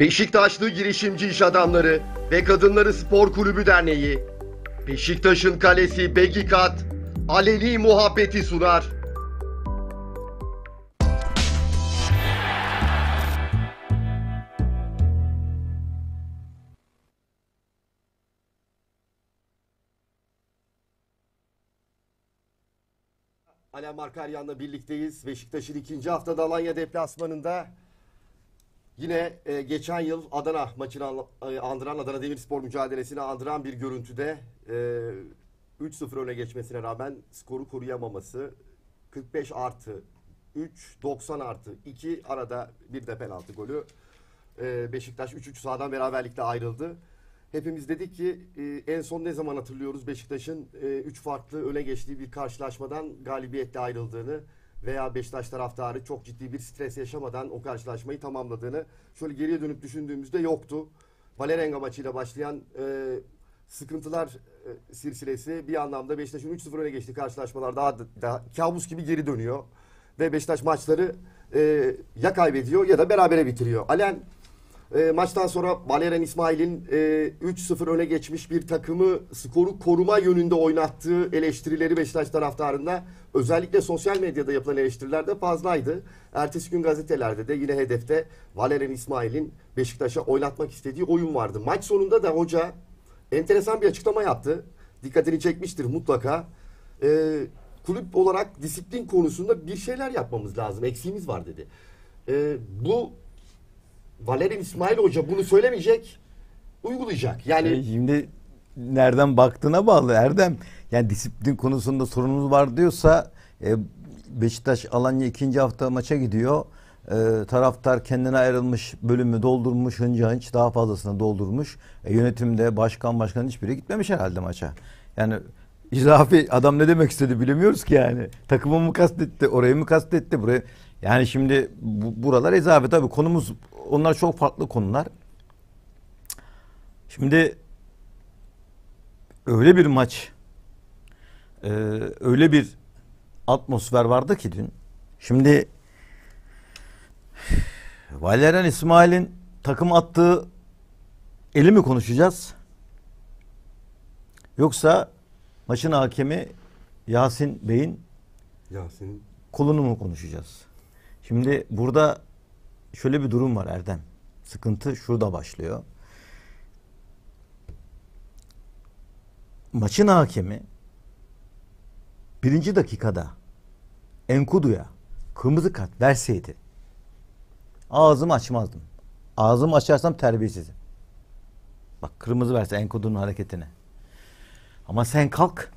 Beşiktaşlı Girişimci iş Adamları ve Kadınları Spor Kulübü Derneği, Beşiktaş'ın kalesi Begikat, aleli muhabbeti sunar. Alem Markaryan'la birlikteyiz. Beşiktaş'ın ikinci haftada Alanya deplasmanında Yine e, geçen yıl Adana maçını e, andıran, Adana Demirspor mücadelesini andıran bir görüntüde e, 3-0 öne geçmesine rağmen skoru koruyamaması 45 artı 3, 90 artı 2 arada bir de penaltı golü. E, Beşiktaş 3-3 sahadan beraberlikte ayrıldı. Hepimiz dedik ki e, en son ne zaman hatırlıyoruz Beşiktaş'ın 3 e, farklı öne geçtiği bir karşılaşmadan galibiyetle ayrıldığını veya Beşiktaş taraftarı çok ciddi bir stres yaşamadan o karşılaşmayı tamamladığını şöyle geriye dönüp düşündüğümüzde yoktu. Valerenga maçıyla başlayan e, sıkıntılar e, silsilesi bir anlamda Beşiktaş'ın 3-0 öne geçtiği karşılaşmalar daha, daha kabus gibi geri dönüyor. Ve Beşiktaş maçları e, ya kaybediyor ya da berabere bitiriyor. Alen e, maçtan sonra Valerian İsmail'in e, 3-0 öne geçmiş bir takımı skoru koruma yönünde oynattığı eleştirileri Beşiktaş taraftarında özellikle sosyal medyada yapılan eleştirilerde fazlaydı. Ertesi gün gazetelerde de yine hedefte Valerian İsmail'in Beşiktaş'a oynatmak istediği oyun vardı. Maç sonunda da hoca enteresan bir açıklama yaptı. Dikkatini çekmiştir mutlaka. E, kulüp olarak disiplin konusunda bir şeyler yapmamız lazım. Eksiğimiz var dedi. E, bu Valerin İsmail Hoca bunu söylemeyecek, uygulayacak. Yani e şimdi nereden baktığına bağlı Erdem. Yani disiplin konusunda sorunumuz var diyorsa e, Beşiktaş Alanya ikinci hafta maça gidiyor. E, taraftar kendine ayrılmış bölümü doldurmuş hınca hınç daha fazlasını doldurmuş. E, yönetimde başkan başkan hiçbiri gitmemiş herhalde maça. Yani izafi adam ne demek istedi bilemiyoruz ki yani. Takımı mı kastetti, orayı mı kastetti, burayı? Yani şimdi bu, buralar izafi tabii konumuz onlar çok farklı konular. Şimdi öyle bir maç, e, öyle bir atmosfer vardı ki dün. Şimdi Valerian İsmail'in takım attığı eli mi konuşacağız? Yoksa maçın hakemi Yasin Bey'in Yasin. kolunu mu konuşacağız? Şimdi burada şöyle bir durum var Erdem. Sıkıntı şurada başlıyor. Maçın hakemi birinci dakikada Enkudu'ya kırmızı kart verseydi ağzımı açmazdım. Ağzımı açarsam terbiyesizim. Bak kırmızı verse Enkudu'nun hareketine. Ama sen kalk.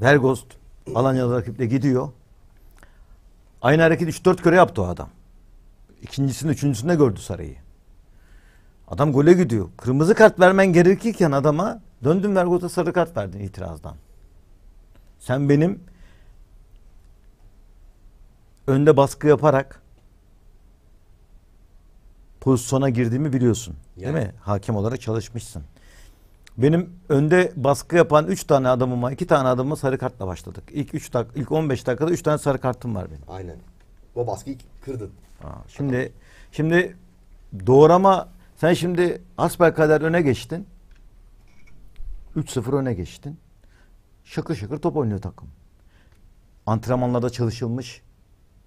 Vergost Alanyalı rakiple gidiyor. Aynı hareketi 3-4 kere yaptı o adam. İkincisinde üçüncüsünde gördü sarıyı. Adam gole gidiyor. Kırmızı kart vermen gerekirken adama döndün Vergot'a sarı kart verdin itirazdan. Sen benim önde baskı yaparak pozisyona girdiğimi biliyorsun. Yani. Değil mi? Hakem olarak çalışmışsın. Benim önde baskı yapan 3 tane adamıma, 2 tane adamıma sarı kartla başladık. İlk 3 dak ilk 15 dakikada 3 tane sarı kartım var benim. Aynen. O baskıyı kırdın şimdi şimdi doğrama sen şimdi Asper kadar öne geçtin. 3-0 öne geçtin. Şakır şakır top oynuyor takım. Antrenmanlarda çalışılmış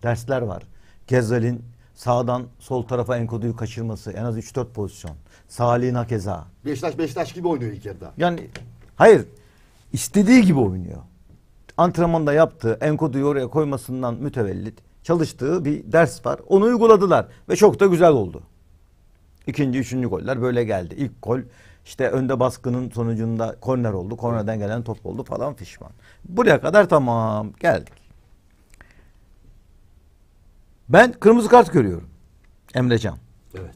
dersler var. Gezal'in sağdan sol tarafa enkoduyu kaçırması en az 3-4 pozisyon. Salih Nakeza. Beşiktaş Beşiktaş gibi oynuyor ilk yarıda. Yani hayır istediği gibi oynuyor. Antrenmanda yaptığı enkoduyu oraya koymasından mütevellit çalıştığı bir ders var. Onu uyguladılar ve çok da güzel oldu. İkinci, üçüncü goller böyle geldi. İlk gol işte önde baskının sonucunda korner oldu. Kornerden gelen top oldu falan fişman. Buraya kadar tamam geldik. Ben kırmızı kart görüyorum. Emre Can. Evet.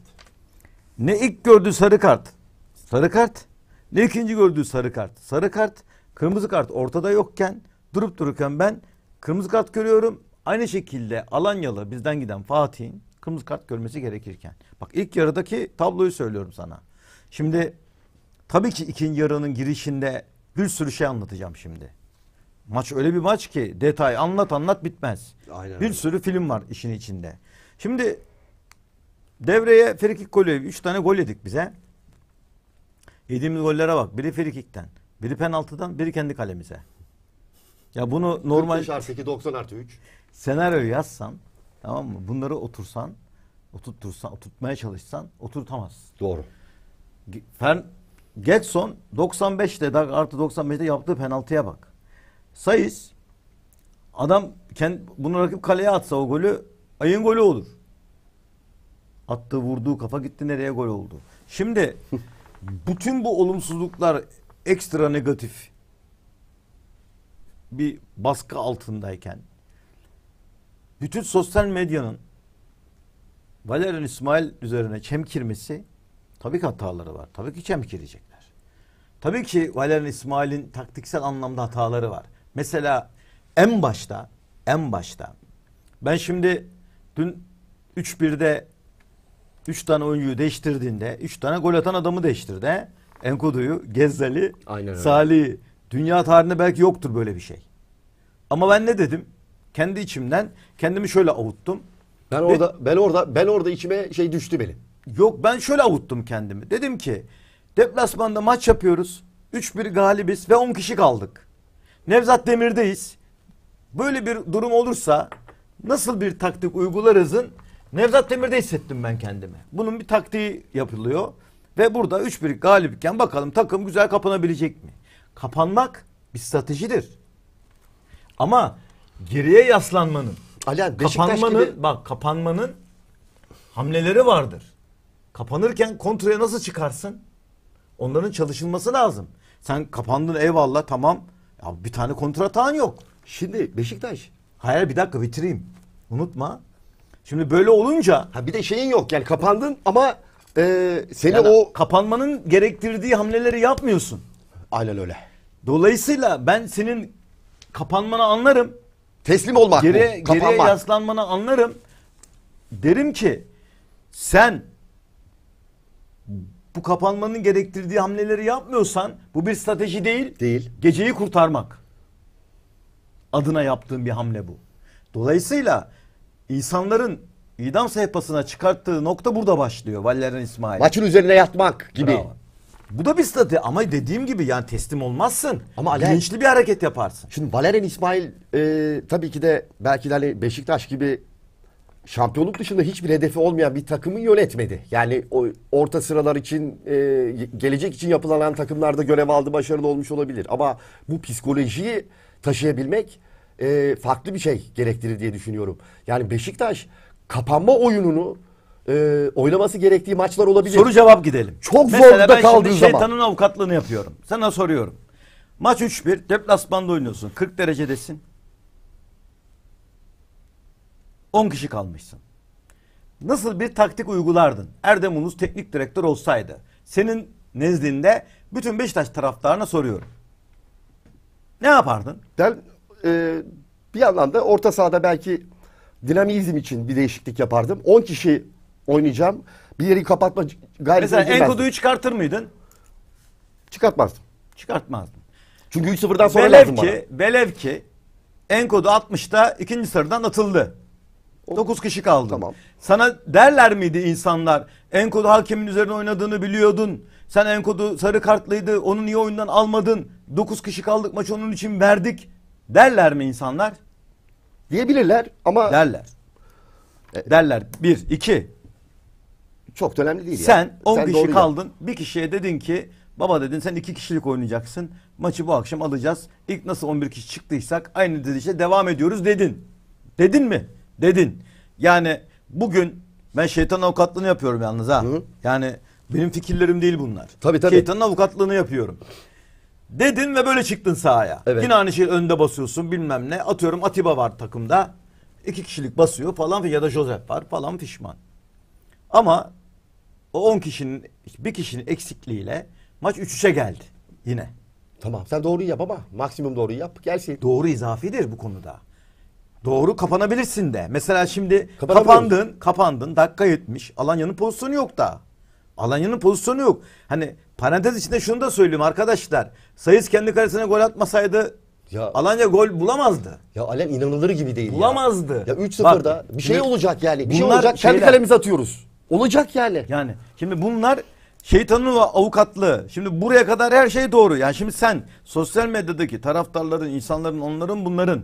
Ne ilk gördü sarı kart. Sarı kart. Ne ikinci gördüğü sarı kart. Sarı kart. Kırmızı kart ortada yokken durup dururken ben kırmızı kart görüyorum. Aynı şekilde Alanyalı bizden giden Fatih'in kırmızı kart görmesi gerekirken. Bak ilk yarıdaki tabloyu söylüyorum sana. Şimdi tabii ki ikinci yarının girişinde bir sürü şey anlatacağım şimdi. Maç öyle bir maç ki detay anlat anlat bitmez. Aynen bir öyle. sürü film var işin içinde. Şimdi devreye frikik golü 3 tane gol yedik bize. Yediğimiz gollere bak. Biri frikikten, biri penaltıdan, biri kendi kalemize. Ya bunu normal 45 artı 2 90 artı 3. senaryo yazsan tamam mı? Bunları otursan, oturtursan, oturtmaya çalışsan oturtamazsın. Doğru. Ge- Fer Getson 95'te dak- artı 95'te yaptığı penaltıya bak. Sayıs adam kend, bunu rakip kaleye atsa o golü ayın golü olur. Attı, vurduğu kafa gitti nereye gol oldu. Şimdi bütün bu olumsuzluklar ekstra negatif bir baskı altındayken bütün sosyal medyanın Valerian İsmail üzerine çemkirmesi tabii ki hataları var. Tabii ki çemkirecekler. Tabii ki Valerian İsmail'in taktiksel anlamda hataları var. Mesela en başta en başta ben şimdi dün 3-1'de 3 tane oyuncuyu değiştirdiğinde 3 tane gol atan adamı değiştirdi. He? Enkudu'yu, Gezzali, Salih'i. Dünya tarihinde belki yoktur böyle bir şey. Ama ben ne dedim? Kendi içimden kendimi şöyle avuttum. Ben Ve orada ben orada ben orada içime şey düştü benim. Yok ben şöyle avuttum kendimi. Dedim ki deplasmanda maç yapıyoruz. 3-1 galibiz ve 10 kişi kaldık. Nevzat Demir'deyiz. Böyle bir durum olursa nasıl bir taktik uygularızın Nevzat Demir'de hissettim ben kendimi. Bunun bir taktiği yapılıyor ve burada 3-1 galipken bakalım takım güzel kapanabilecek mi? kapanmak bir stratejidir. Ama geriye yaslanmanın, Alen, kapanmanın, gibi... bak kapanmanın hamleleri vardır. Kapanırken kontraya nasıl çıkarsın? Onların çalışılması lazım. Sen kapandın eyvallah tamam. Ya bir tane kontratağın yok. Şimdi Beşiktaş. Hayır bir dakika bitireyim. Unutma. Şimdi böyle olunca. Ha bir de şeyin yok yani kapandın ama e, seni yani o. Kapanmanın gerektirdiği hamleleri yapmıyorsun. Aynen öyle. Dolayısıyla ben senin kapanmanı anlarım. Teslim olmak geriye, bu. Kapanmak. Geriye yaslanmanı anlarım. Derim ki sen bu kapanmanın gerektirdiği hamleleri yapmıyorsan bu bir strateji değil. Değil. Geceyi kurtarmak adına yaptığın bir hamle bu. Dolayısıyla insanların idam sehpasına çıkarttığı nokta burada başlıyor Valerian İsmail. Maçın üzerine yatmak gibi. Bravo. Bu da bir statü ama dediğim gibi yani teslim olmazsın. Ama Ama bilinçli bir hareket yaparsın. Şimdi Valerian İsmail e, tabii ki de belki de hani Beşiktaş gibi şampiyonluk dışında hiçbir hedefi olmayan bir takımı yönetmedi. Yani o orta sıralar için e, gelecek için yapılan takımlarda görev aldı başarılı olmuş olabilir. Ama bu psikolojiyi taşıyabilmek e, farklı bir şey gerektirir diye düşünüyorum. Yani Beşiktaş kapanma oyununu e, oynaması gerektiği maçlar olabilir. Soru cevap gidelim. Çok Mesela zorda kaldığın zaman. Mesela ben şeytanın avukatlığını yapıyorum. Sana soruyorum. Maç 3-1 deplasmanda oynuyorsun. 40 derecedesin. 10 kişi kalmışsın. Nasıl bir taktik uygulardın? Erdem Ulus teknik direktör olsaydı. Senin nezdinde bütün Beşiktaş taraftarına soruyorum. Ne yapardın? Ben e, bir yandan da orta sahada belki dinamizm için bir değişiklik yapardım. 10 kişi oynayacağım. Bir yeri kapatma gayreti Mesela Enkodu'yu çıkartır mıydın? Çıkartmazdım. Çıkartmazdım. Çünkü 3-0'dan sonra lazım belev bana. ki, belev ki Enkodu 60'ta ikinci sarıdan atıldı. 9 kişi kaldı. Tamam. Sana derler miydi insanlar Enkodu hakemin üzerine oynadığını biliyordun. Sen Enkodu sarı kartlıydı onu niye oyundan almadın. 9 kişi kaldık maçı onun için verdik derler mi insanlar? Diyebilirler ama Derler. E- Derler. Bir, iki. Çok da önemli değil. Sen yani. 10 sen kişi kaldın. Yap. Bir kişiye dedin ki baba dedin sen iki kişilik oynayacaksın. Maçı bu akşam alacağız. İlk nasıl 11 kişi çıktıysak aynı dizilişle devam ediyoruz dedin. Dedin mi? Dedin. Yani bugün ben şeytan avukatlığını yapıyorum yalnız ha. Hı. Yani benim fikirlerim değil bunlar. Tabii tabii. Şeytanın avukatlığını yapıyorum. Dedin ve böyle çıktın sahaya. Evet. Yine aynı şeyi önde basıyorsun bilmem ne. Atıyorum Atiba var takımda. İki kişilik basıyor falan ya da Josep var falan pişman. Ama o 10 kişinin bir kişinin eksikliğiyle maç 3-3'e geldi yine. Tamam sen doğruyu yap ama maksimum doğruyu yap gelsin. Doğru izafidir bu konuda. Doğru kapanabilirsin de. Mesela şimdi kapandın, kapandın dakika yetmiş, Alanya'nın pozisyonu yok da. Alanya'nın pozisyonu yok. Hani parantez içinde şunu da söyleyeyim arkadaşlar. Sayıs kendi karesine gol atmasaydı ya, Alanya gol bulamazdı. Ya Alem inanılır gibi değil bulamazdı. ya. Bulamazdı. Ya 3-0'da bir şey olacak yani. Bir şey olacak kendi kalemize atıyoruz. Olacak yani. Yani şimdi bunlar şeytanın ve avukatlığı. Şimdi buraya kadar her şey doğru. Yani şimdi sen sosyal medyadaki taraftarların, insanların, onların, bunların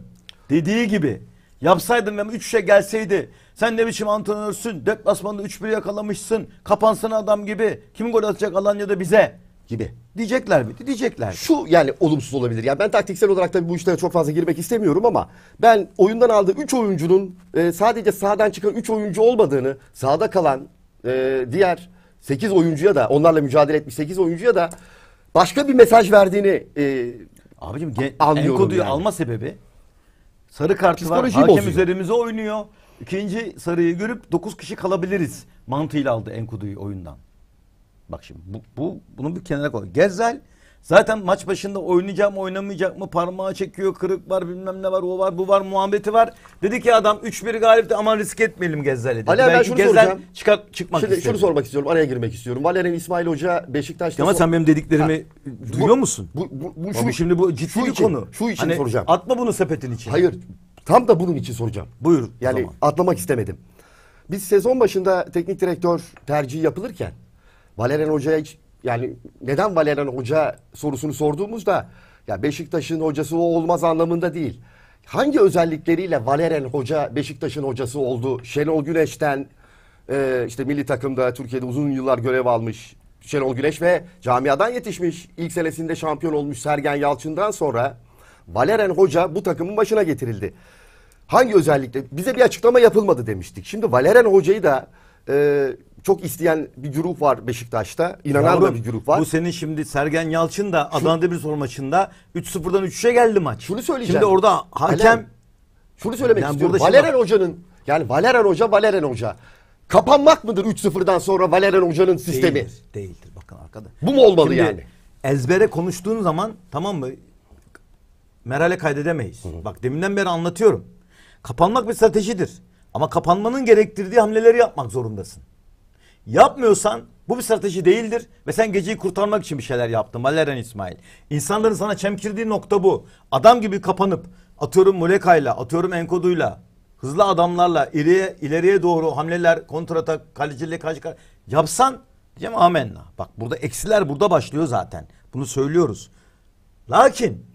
dediği gibi yapsaydın ve üç şey gelseydi sen ne biçim antrenörsün? Deplasmanda üç bir yakalamışsın. Kapansın adam gibi. Kim gol atacak Alanya'da bize? gibi. Diyecekler mi? Diyecekler. Şu yani olumsuz olabilir. Yani ben taktiksel olarak tabii bu işlere çok fazla girmek istemiyorum ama ben oyundan aldığı 3 oyuncunun e, sadece sahadan çıkan 3 oyuncu olmadığını, sahada kalan e, diğer 8 oyuncuya da onlarla mücadele etmiş 8 oyuncuya da başka bir mesaj verdiğini e, Abicim gen- Enkodu'yu yani. alma sebebi sarı kartı var. Hakem bozuyor. üzerimize oynuyor. İkinci sarıyı görüp 9 kişi kalabiliriz mantığıyla aldı Enkodu'yu oyundan. Bak şimdi bu, bu bunu bir kenara koy. Gezel Zaten maç başında oynayacağım oynamayacak mı parmağı çekiyor kırık var bilmem ne var o var bu var muhabbeti var. Dedi ki adam 3-1 galipti ama risk etmeyelim Gezzal'i dedi. Ali abi, ben şunu soracağım. Çıkar, çıkmak Şimdi istedi. şunu sormak istiyorum araya girmek istiyorum. Valerian İsmail Hoca Beşiktaş'ta... Ama sen benim dediklerimi ha, duyuyor musun? Bu, bu, bu, şu, Abi şimdi bu ciddi bir konu. Şu için hani, soracağım. Atma bunu sepetin için. Hayır tam da bunun için soracağım. Buyur. Yani atlamak istemedim. Biz sezon başında teknik direktör tercihi yapılırken Valerian Hoca'ya yani neden Valerian Hoca sorusunu sorduğumuzda ya Beşiktaş'ın hocası o olmaz anlamında değil. Hangi özellikleriyle Valerian Hoca Beşiktaş'ın hocası oldu? Şenol Güneş'ten e, işte milli takımda Türkiye'de uzun yıllar görev almış Şenol Güneş ve camiadan yetişmiş ilk senesinde şampiyon olmuş Sergen Yalçın'dan sonra Valerian Hoca bu takımın başına getirildi. Hangi özellikle? Bize bir açıklama yapılmadı demiştik. Şimdi Valerian Hoca'yı da e, çok isteyen bir grup var Beşiktaş'ta. İnanan da bir grup var. Bu senin şimdi Sergen Yalçın da Adana Demirspor maçında 3-0'dan 3-3'e geldi maç. Şunu söyleyeceğim. Şimdi orada hakem Alem, şunu söylemek yani istiyorum. Valerian şimdi... Hoca'nın yani Valerian Hoca Valerian Hoca kapanmak mıdır 3-0'dan sonra Valerian Hoca'nın sistemi? Değildir, değildir bakın arkada. Bu mu olmalı şimdi, yani? Ezbere konuştuğun zaman tamam mı? Merale kaydedemeyiz. Hı hı. Bak deminden beri anlatıyorum. Kapanmak bir stratejidir. Ama kapanmanın gerektirdiği hamleleri yapmak zorundasın. Yapmıyorsan bu bir strateji değildir ve sen geceyi kurtarmak için bir şeyler yaptın Valerian İsmail. İnsanların sana çemkirdiği nokta bu. Adam gibi kapanıp atıyorum Muleka'yla, atıyorum Enkodu'yla, hızlı adamlarla ileriye, ileriye doğru hamleler, kontratak, kaleciyle karşı karşı yapsan diyeceğim amenna. Bak burada eksiler burada başlıyor zaten. Bunu söylüyoruz. Lakin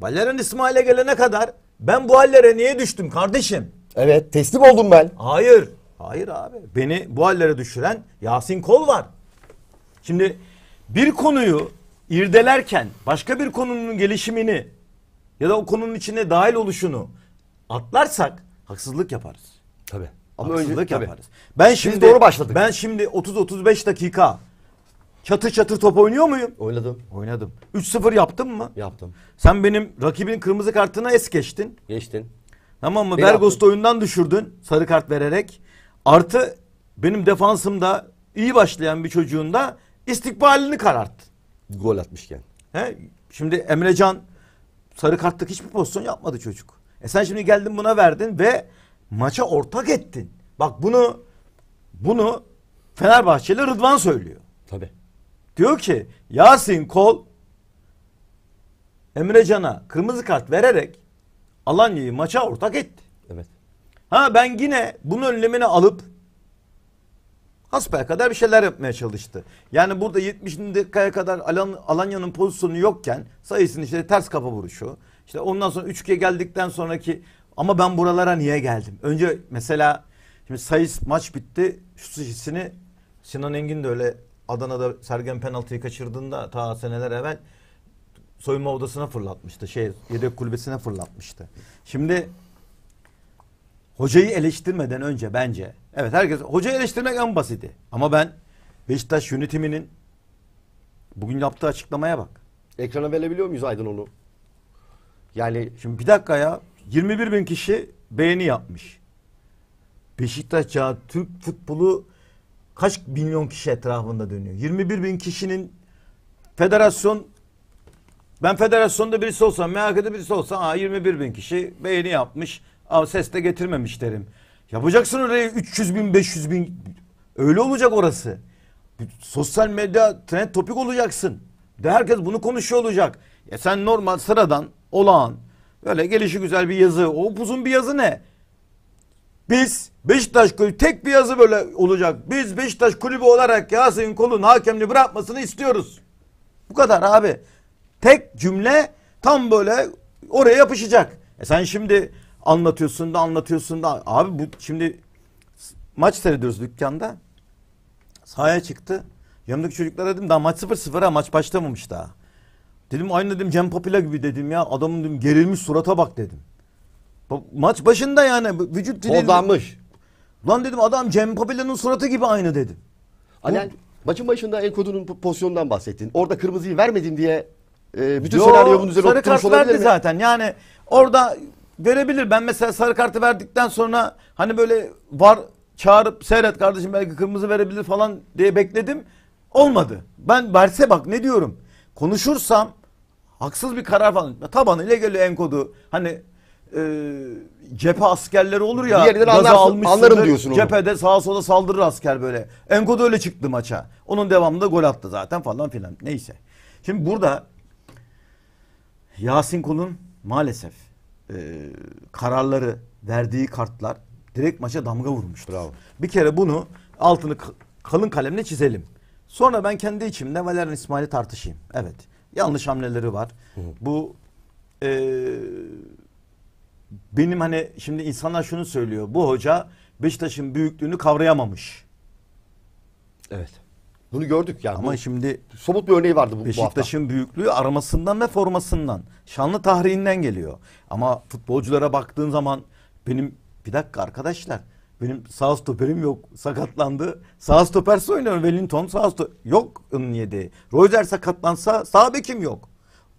Valerian İsmail'e gelene kadar ben bu hallere niye düştüm kardeşim? Evet teslim oldum ben. Hayır Hayır abi. Beni bu hallere düşüren Yasin Kol var. Şimdi bir konuyu irdelerken başka bir konunun gelişimini ya da o konunun içine dahil oluşunu atlarsak haksızlık yaparız. Tabii. Ama haksızlık önce, yaparız. Tabii. Ben şimdi Biz doğru başladık. Ben şimdi 30 35 dakika çatır çatır top oynuyor muyum? Oynadım. Oynadım. 3-0 yaptım mı? Yaptım. Sen benim rakibin kırmızı kartına es geçtin. Geçtin. Tamam mı? Beni oyundan düşürdün sarı kart vererek. Artı benim defansımda iyi başlayan bir çocuğun da istikbalini kararttı. Gol atmışken. He? Şimdi Emrecan sarı kartlık hiçbir pozisyon yapmadı çocuk. E sen şimdi geldin buna verdin ve maça ortak ettin. Bak bunu bunu Fenerbahçeli Rıdvan söylüyor. Tabii. Diyor ki Yasin Kol Emrecan'a kırmızı kart vererek Alanya'yı maça ortak etti. Evet. Ha ben yine bunun önlemini alıp hasbaya kadar bir şeyler yapmaya çalıştı. Yani burada 70. dakikaya kadar Alan, Alanya'nın pozisyonu yokken sayısının işte ters kafa vuruşu. İşte ondan sonra 3-2'ye geldikten sonraki ama ben buralara niye geldim? Önce mesela şimdi sayıs maç bitti. Şu şişini Sinan Engin de öyle Adana'da Sergen penaltıyı kaçırdığında ta seneler evvel soyunma odasına fırlatmıştı. Şey yedek kulübesine fırlatmıştı. Şimdi hocayı eleştirmeden önce bence evet herkes hocayı eleştirmek en basiti. Ama ben Beşiktaş yönetiminin bugün yaptığı açıklamaya bak. Ekrana verebiliyor muyuz Aydın onu? Yani şimdi bir dakika ya 21 bin kişi beğeni yapmış. Beşiktaş ya Türk futbolu kaç milyon kişi etrafında dönüyor. 21 bin kişinin federasyon ben federasyonda birisi olsam merak edip birisi olsam ha, 21 bin kişi beğeni yapmış. Ama ses de getirmemiş derim. Yapacaksın oraya 300 bin 500 bin öyle olacak orası. Sosyal medya trend topik olacaksın. De herkes bunu konuşuyor olacak. Ya e sen normal sıradan olağan böyle gelişi güzel bir yazı o uzun bir yazı ne? Biz Beşiktaş kulübü tek bir yazı böyle olacak. Biz Beşiktaş kulübü olarak Yasin Kol'un hakemliği bırakmasını istiyoruz. Bu kadar abi. Tek cümle tam böyle oraya yapışacak. E sen şimdi Anlatıyorsun da anlatıyorsun da. Abi bu şimdi maç seyrediyoruz dükkanda. Sahaya çıktı. yanındaki çocuklara dedim daha maç 0-0 ha maç başlamamış daha. Dedim aynı dedim Cem Papila gibi dedim ya. Adamın dedim gerilmiş surata bak dedim. Maç başında yani vücut dili. Bozlanmış. Lan dedim adam Cem Papila'nın suratı gibi aynı dedim. Hani yani, maçın başında Enkodu'nun pozisyonundan bahsettin. Orada kırmızıyı vermedin diye e, bütün Yo, senaryo bunun üzerine sarı kart verdi zaten. Yani orada verebilir. Ben mesela sarı kartı verdikten sonra hani böyle var çağırıp seyret kardeşim belki kırmızı verebilir falan diye bekledim. Olmadı. Ben verse bak ne diyorum. Konuşursam haksız bir karar falan. Tabanıyla geliyor enkodu. Hani e, cephe askerleri olur ya. Bir yerden anlarsın, anlarım diyorsun onu. Cephede sağa sola saldırır asker böyle. Enkodu öyle çıktı maça. Onun devamında gol attı zaten falan filan. Neyse. Şimdi burada Yasin Kol'un maalesef e, kararları verdiği kartlar direkt maça damga vurmuştur. Bravo. Bir kere bunu altını kalın kalemle çizelim. Sonra ben kendi içimde Valerian İsmail'i tartışayım. Evet. Yanlış hamleleri var. hı. Bu e, benim hani şimdi insanlar şunu söylüyor. Bu hoca Beşiktaş'ın büyüklüğünü kavrayamamış. Evet. Bunu gördük yani. Ama bu, şimdi somut bir örneği vardı bu, Beşiktaş'ın bu büyüklüğü aramasından ve formasından, şanlı tahriğinden geliyor. Ama futbolculara baktığın zaman benim bir dakika arkadaşlar benim sağ stoperim yok. Sakatlandı. Sağ stoperse oynuyor Wellington sağ stoper. Yok onun yedi. Roger sakatlansa sağ bekim yok.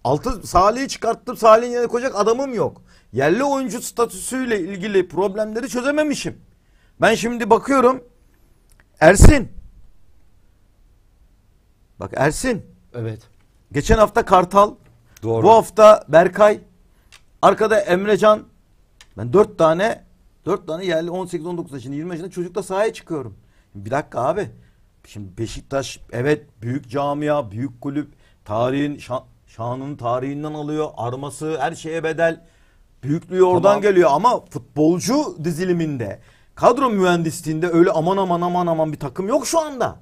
Altı Salih'i çıkarttım. Salih'in yerine koyacak adamım yok. Yerli oyuncu statüsüyle ilgili problemleri çözememişim. Ben şimdi bakıyorum. Ersin Bak Ersin. Evet. Geçen hafta Kartal. Doğru. Bu hafta Berkay. Arkada Emrecan. Ben dört tane dört tane yerli 18-19 yaşında 20 yaşında çocukla sahaya çıkıyorum. Bir dakika abi. Şimdi Beşiktaş evet büyük camia, büyük kulüp. Tarihin şan, şanının tarihinden alıyor. Arması her şeye bedel. Büyüklüğü oradan tamam. geliyor ama futbolcu diziliminde kadro mühendisliğinde öyle aman aman aman aman bir takım yok şu anda.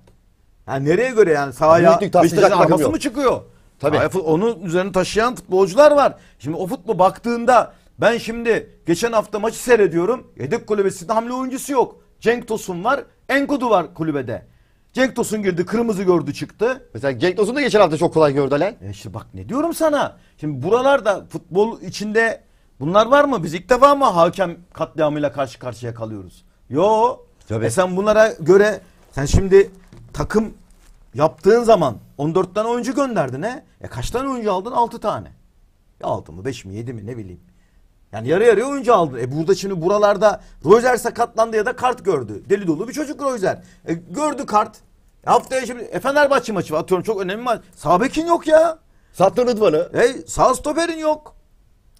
Yani nereye göre yani sahaya Büyüklük taslayacak Beşiktaş'ın takım arkası mı çıkıyor? Tabii. Hayır, onun üzerine taşıyan futbolcular var. Şimdi o futbol baktığında ben şimdi geçen hafta maçı seyrediyorum. Yedek kulübesinde hamle oyuncusu yok. Cenk Tosun var. Enkodu var kulübede. Cenk Tosun girdi kırmızı gördü çıktı. Mesela Cenk Tosun da geçen hafta çok kolay gördü lan. E işte bak ne diyorum sana. Şimdi buralarda futbol içinde bunlar var mı? Biz ilk defa mı hakem katliamıyla karşı karşıya kalıyoruz? Yo. Tabii. E sen bunlara göre sen şimdi takım Yaptığın zaman 14 tane oyuncu gönderdin he. E kaç tane oyuncu aldın? 6 tane. Ya 6 mı 5 mi 7 mi ne bileyim. Yani yarı yarıya oyuncu aldın. E burada şimdi buralarda Rojer sakatlandı ya da kart gördü. Deli dolu bir çocuk Rojer. E gördü kart. E haftaya şimdi e Fenerbahçe maçı var. Atıyorum çok önemli maç. Sağ bekin yok ya. Sattın Rıdvan'ı. E sağ stoperin yok.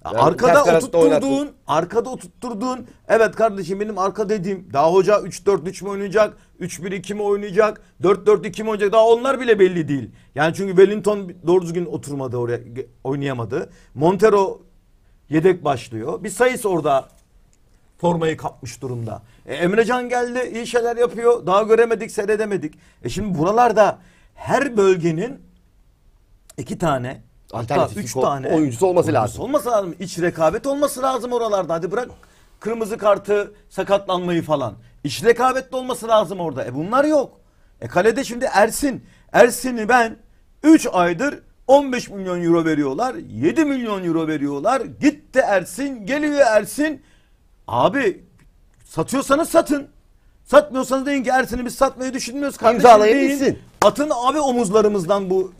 Yani arkada oturttuğun, arkada oturttuğun evet kardeşim benim arka dediğim daha hoca 3-4-3 mi oynayacak, 3-1-2 mi oynayacak, 4-4-2 mi oynayacak daha onlar bile belli değil. Yani çünkü Wellington doğru düzgün oturmadı oraya oynayamadı. Montero yedek başlıyor. Bir sayısı orada formayı kapmış durumda. E, Emrecan geldi iyi şeyler yapıyor. Daha göremedik seyredemedik. E şimdi buralarda her bölgenin iki tane alternatif 3 tane oyuncusu olması lazım. Olması lazım. İç rekabet olması lazım oralarda. Hadi bırak kırmızı kartı, sakatlanmayı falan. İç rekabet de olması lazım orada. E bunlar yok. E kalede şimdi Ersin. Ersin'i ben 3 aydır 15 milyon euro veriyorlar. 7 milyon euro veriyorlar. Gitti Ersin, geliyor Ersin. Abi satıyorsanız satın. Satmıyorsanız deyin ki Ersin'i biz satmayı düşünmüyoruz. kardeşim İmzalayın Atın abi omuzlarımızdan bu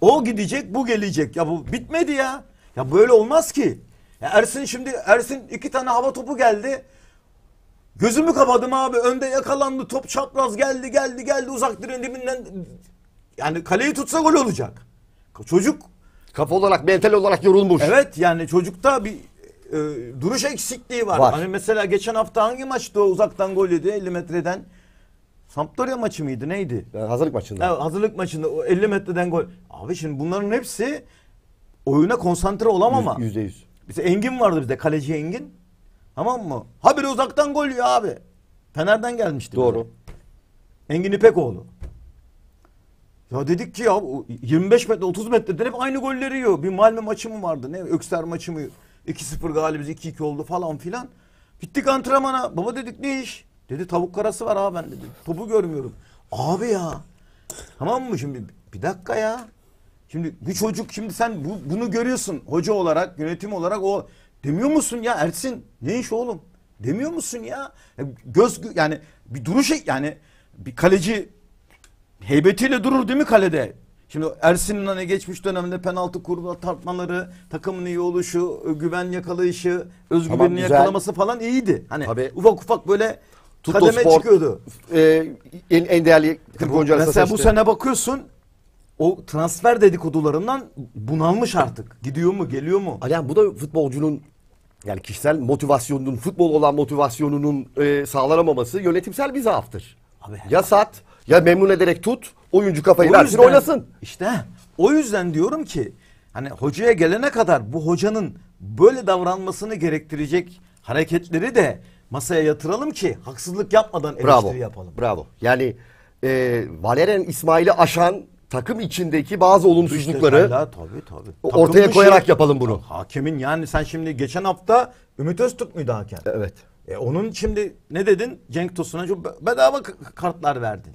o gidecek bu gelecek. Ya bu bitmedi ya. Ya böyle olmaz ki. Ya Ersin şimdi Ersin iki tane hava topu geldi. Gözümü kapadım abi. Önde yakalandı. Top çapraz geldi geldi geldi uzak direğin dibinden. Yani kaleyi tutsa gol olacak. Çocuk. Kafa olarak mental olarak yorulmuş. Evet yani çocukta bir e, duruş eksikliği var. var. Hani mesela geçen hafta hangi maçta uzaktan gol yedi 50 metreden? Sampdoria maçı mıydı neydi? Yani ee, hazırlık maçında. Evet, hazırlık maçında o 50 metreden gol. Abi şimdi bunların hepsi oyuna konsantre olamama. Yüzde yüz. Bize Engin vardı bizde kaleci Engin. Tamam mı? Haberi uzaktan gol yiyor abi. Fener'den gelmişti. Doğru. Bize. Engin İpekoğlu. Ya dedik ki ya 25 metre 30 metreden hep aynı golleri yiyor. Bir Malmö maçı mı vardı ne? Ökser maçı mı? 2-0 galibiz 2-2 oldu falan filan. Gittik antrenmana. Baba dedik ne iş? Dedi tavuk karası var abi ben dedi. Topu görmüyorum. Abi ya. Tamam mı şimdi? Bir dakika ya. Şimdi bu çocuk şimdi sen bu, bunu görüyorsun hoca olarak, yönetim olarak o demiyor musun ya Ersin? Ne iş oğlum? Demiyor musun ya? E, göz yani bir duruş yani bir kaleci heybetiyle durur değil mi kalede? Şimdi Ersin'in hani geçmiş dönemde penaltı kurulu tartmaları, takımın iyi oluşu, güven yakalayışı, özgüvenini tamam, yakalaması falan iyiydi. Hani Tabii. ufak ufak böyle Tutto kademe Sport, çıkıyordu. E, en, en değerli 40 oyuncu arasında Mesela bu sene bakıyorsun o transfer dedikodularından bunalmış artık. Gidiyor mu geliyor mu? Alihan bu da futbolcunun yani kişisel motivasyonunun, futbol olan motivasyonunun e, sağlanamaması yönetimsel bir zaaftır. Abi, ya sat, ya memnun ederek tut, oyuncu kafayı o versin yüzden, oynasın. İşte o yüzden diyorum ki hani hocaya gelene kadar bu hocanın böyle davranmasını gerektirecek hareketleri de masaya yatıralım ki haksızlık yapmadan eleştiri Bravo. yapalım. Bravo. Yani e, Valerian İsmail'i aşan takım içindeki bazı olumsuzlukları Detaylar, tabii, tabii. ortaya Takım dışı- koyarak yapalım bunu. Hakemin yani sen şimdi geçen hafta Ümit Öztürk müydü hakem? Evet. E onun şimdi ne dedin? Cenk Tosun'a çok be- bedava kartlar verdin.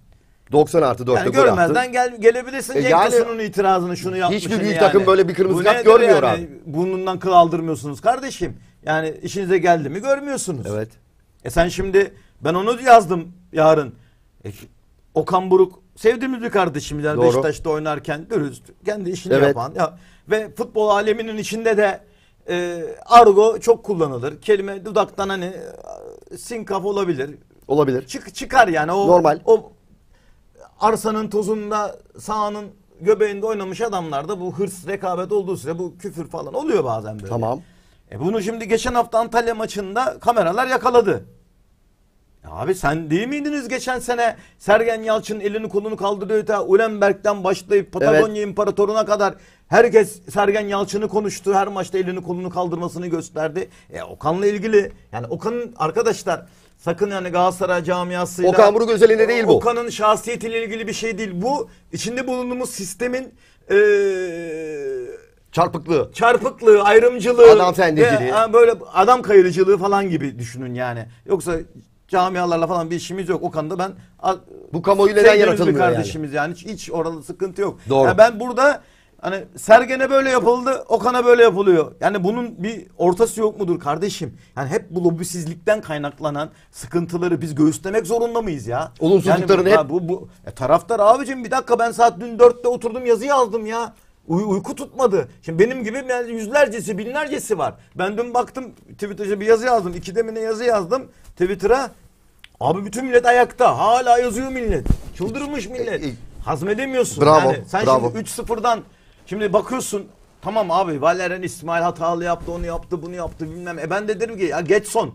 90 artı 4'te Yani görmezden gel, gelebilirsin E Cenk yani- Tosun'un itirazını şunu yapmışsın büyük yani. takım böyle bir kırmızı Bu kart nedir görmüyor abi. Burnundan kıl aldırmıyorsunuz kardeşim. Yani işinize geldi mi görmüyorsunuz. Evet. E sen şimdi ben onu yazdım yarın. E, Okan Buruk sevdiğimiz bir kardeşimiz. Yani Doğru. Beşiktaş'ta oynarken dürüst kendi işini evet. yapan. Ya, ve futbol aleminin içinde de e, argo çok kullanılır. Kelime dudaktan hani e, sinkaf olabilir. Olabilir. Çık çıkar yani o normal. O arsanın tozunda sahanın göbeğinde oynamış adamlarda bu hırs rekabet olduğu süre bu küfür falan oluyor bazen böyle. Tamam. E bunu şimdi geçen hafta Antalya maçında kameralar yakaladı. E abi sen değil miydiniz geçen sene Sergen Yalçın elini kolunu kaldırıyor ta Ulenberg'den başlayıp Patagonya evet. İmparatoruna kadar herkes Sergen Yalçın'ı konuştu. Her maçta elini kolunu kaldırmasını gösterdi. E, Okan'la ilgili yani Okan'ın arkadaşlar sakın yani Galatasaray camiasıyla Okan Buruk özelinde değil bu. Okan'ın şahsiyetiyle ilgili bir şey değil. Bu içinde bulunduğumuz sistemin ee, Çarpıklığı. Çarpıklığı, ayrımcılığı. Adam fendeciliği. böyle adam kayırıcılığı falan gibi düşünün yani. Yoksa camialarla falan bir işimiz yok. O konuda ben bu kamuoyu neden yaratılmıyor kardeşimiz yani. yani. Hiç, hiç orada sıkıntı yok. Doğru. Yani ben burada hani Sergen'e böyle yapıldı, Okan'a böyle yapılıyor. Yani bunun bir ortası yok mudur kardeşim? Yani hep bu lobisizlikten kaynaklanan sıkıntıları biz göğüslemek zorunda mıyız ya? Olumsuzlukların yani, hep... Bu, bu, e, taraftar abicim bir dakika ben saat dün dörtte oturdum yazı yazdım ya. Uy uyku tutmadı. Şimdi benim gibi yüzlercesi binlercesi var. Ben dün baktım Twitter'da bir yazı yazdım. İkide mi yazı yazdım Twitter'a. Abi bütün millet ayakta. Hala yazıyor millet. Çıldırmış millet. E, e, Hazmedemiyorsun. Bravo. Yani sen bravo. şimdi 3-0'dan şimdi bakıyorsun tamam abi Valerian İsmail hatalı yaptı onu yaptı bunu yaptı bilmem. E ben de derim ki ya geç son.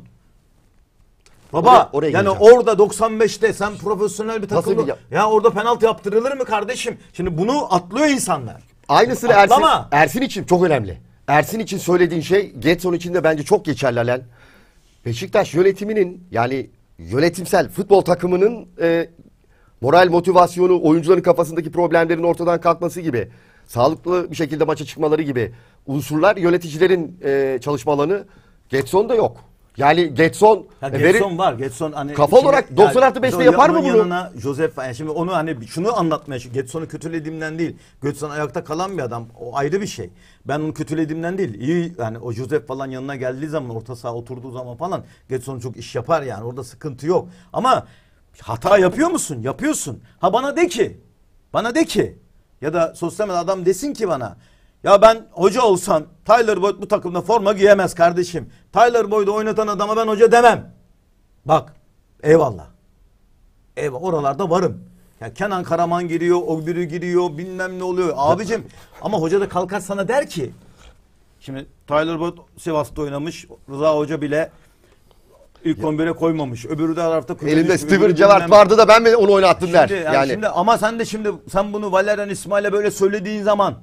Baba oraya, oraya yani geleceğim. orada 95'te sen profesyonel bir takımda ya orada penaltı yaptırılır mı kardeşim? Şimdi bunu atlıyor insanlar. Aynısını Ersin, Ersin için çok önemli. Ersin için söylediğin şey Getson için de bence çok geçerli Alen. Beşiktaş yönetiminin yani yönetimsel futbol takımının e, moral motivasyonu, oyuncuların kafasındaki problemlerin ortadan kalkması gibi, sağlıklı bir şekilde maça çıkmaları gibi unsurlar yöneticilerin e, çalışma alanı Getson'da yok. Yani Getson ya e, Getson veri, var. Getson hani kafa olarak 90 artı 5'te yapar mı bunu? Yanına Josef yani şimdi onu hani şunu anlatmaya Getson'u kötülediğimden değil. Getson ayakta kalan bir adam. O ayrı bir şey. Ben onu kötülediğimden değil. İyi yani o Josef falan yanına geldiği zaman orta saha oturduğu zaman falan Getson çok iş yapar yani. Orada sıkıntı yok. Ama hata yapıyor musun? Yapıyorsun. Ha bana de ki. Bana de ki. Ya da sosyal adam desin ki bana. Ya ben hoca olsam Tyler Boyd bu takımda forma giyemez kardeşim. Tyler Boyd'u oynatan adama ben hoca demem. Bak eyvallah. Eyvallah oralarda varım. Ya Kenan Karaman giriyor, o biri giriyor, bilmem ne oluyor. Abicim ama hoca da kalkar sana der ki. Şimdi Tyler Boyd Sivas'ta oynamış. Rıza Hoca bile ilk 11'e koymamış. Öbürü de tarafta koymuş. Elinde Steven Gerrard vardı da ben mi onu oynattım der. Şimdi, yani, yani. Şimdi, ama sen de şimdi sen bunu Valerian İsmail'e böyle söylediğin zaman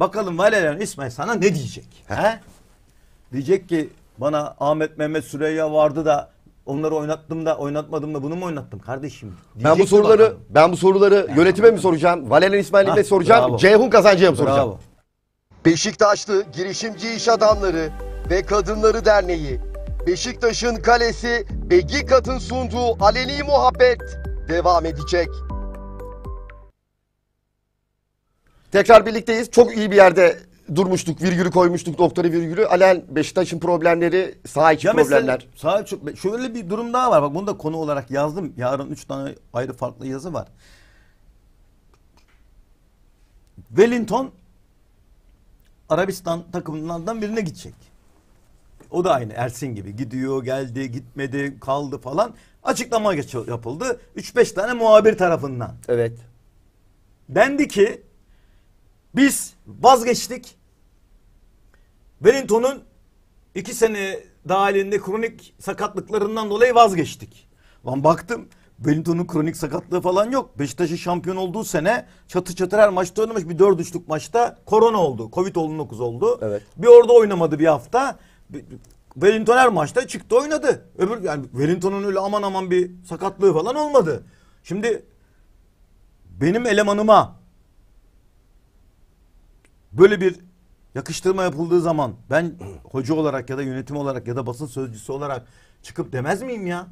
Bakalım Valerian İsmail sana ne diyecek? He? Diyecek ki bana Ahmet Mehmet Süreyya vardı da onları oynattım da oynatmadım da bunu mu oynattım kardeşim? Diyecek ben bu soruları bakalım. ben bu soruları yani yönetime mi soracağım? Valerian İsmail'e mi ah, soracağım. Bravo. Ceyhun Kazancı'ya mı soracağım? Beşiktaşlı Girişimci İş Adamları ve Kadınları Derneği, Beşiktaş'ın kalesi Begikat'ın sunduğu aleni muhabbet devam edecek. Tekrar birlikteyiz. Çok iyi bir yerde durmuştuk. Virgülü koymuştuk. Doktora virgülü. Alen Beşiktaş'ın problemleri sağ içi ya problemler. Mesela, sağ, şöyle bir durum daha var. Bak bunu da konu olarak yazdım. Yarın üç tane ayrı farklı yazı var. Wellington Arabistan takımlarından birine gidecek. O da aynı Ersin gibi gidiyor, geldi, gitmedi, kaldı falan. Açıklama yapıldı. 3-5 tane muhabir tarafından. Evet. Dendi ki biz vazgeçtik. Wellington'un iki sene dahilinde kronik sakatlıklarından dolayı vazgeçtik. Ben baktım Wellington'un kronik sakatlığı falan yok. Beşiktaş'ın şampiyon olduğu sene çatı çatır her maçta oynamış. Bir dört 3lük maçta korona oldu. Covid-19 oldu. Evet. Bir orada oynamadı bir hafta. Wellington her maçta çıktı oynadı. Öbür yani Wellington'un öyle aman aman bir sakatlığı falan olmadı. Şimdi benim elemanıma böyle bir yakıştırma yapıldığı zaman ben hoca olarak ya da yönetim olarak ya da basın sözcüsü olarak çıkıp demez miyim ya?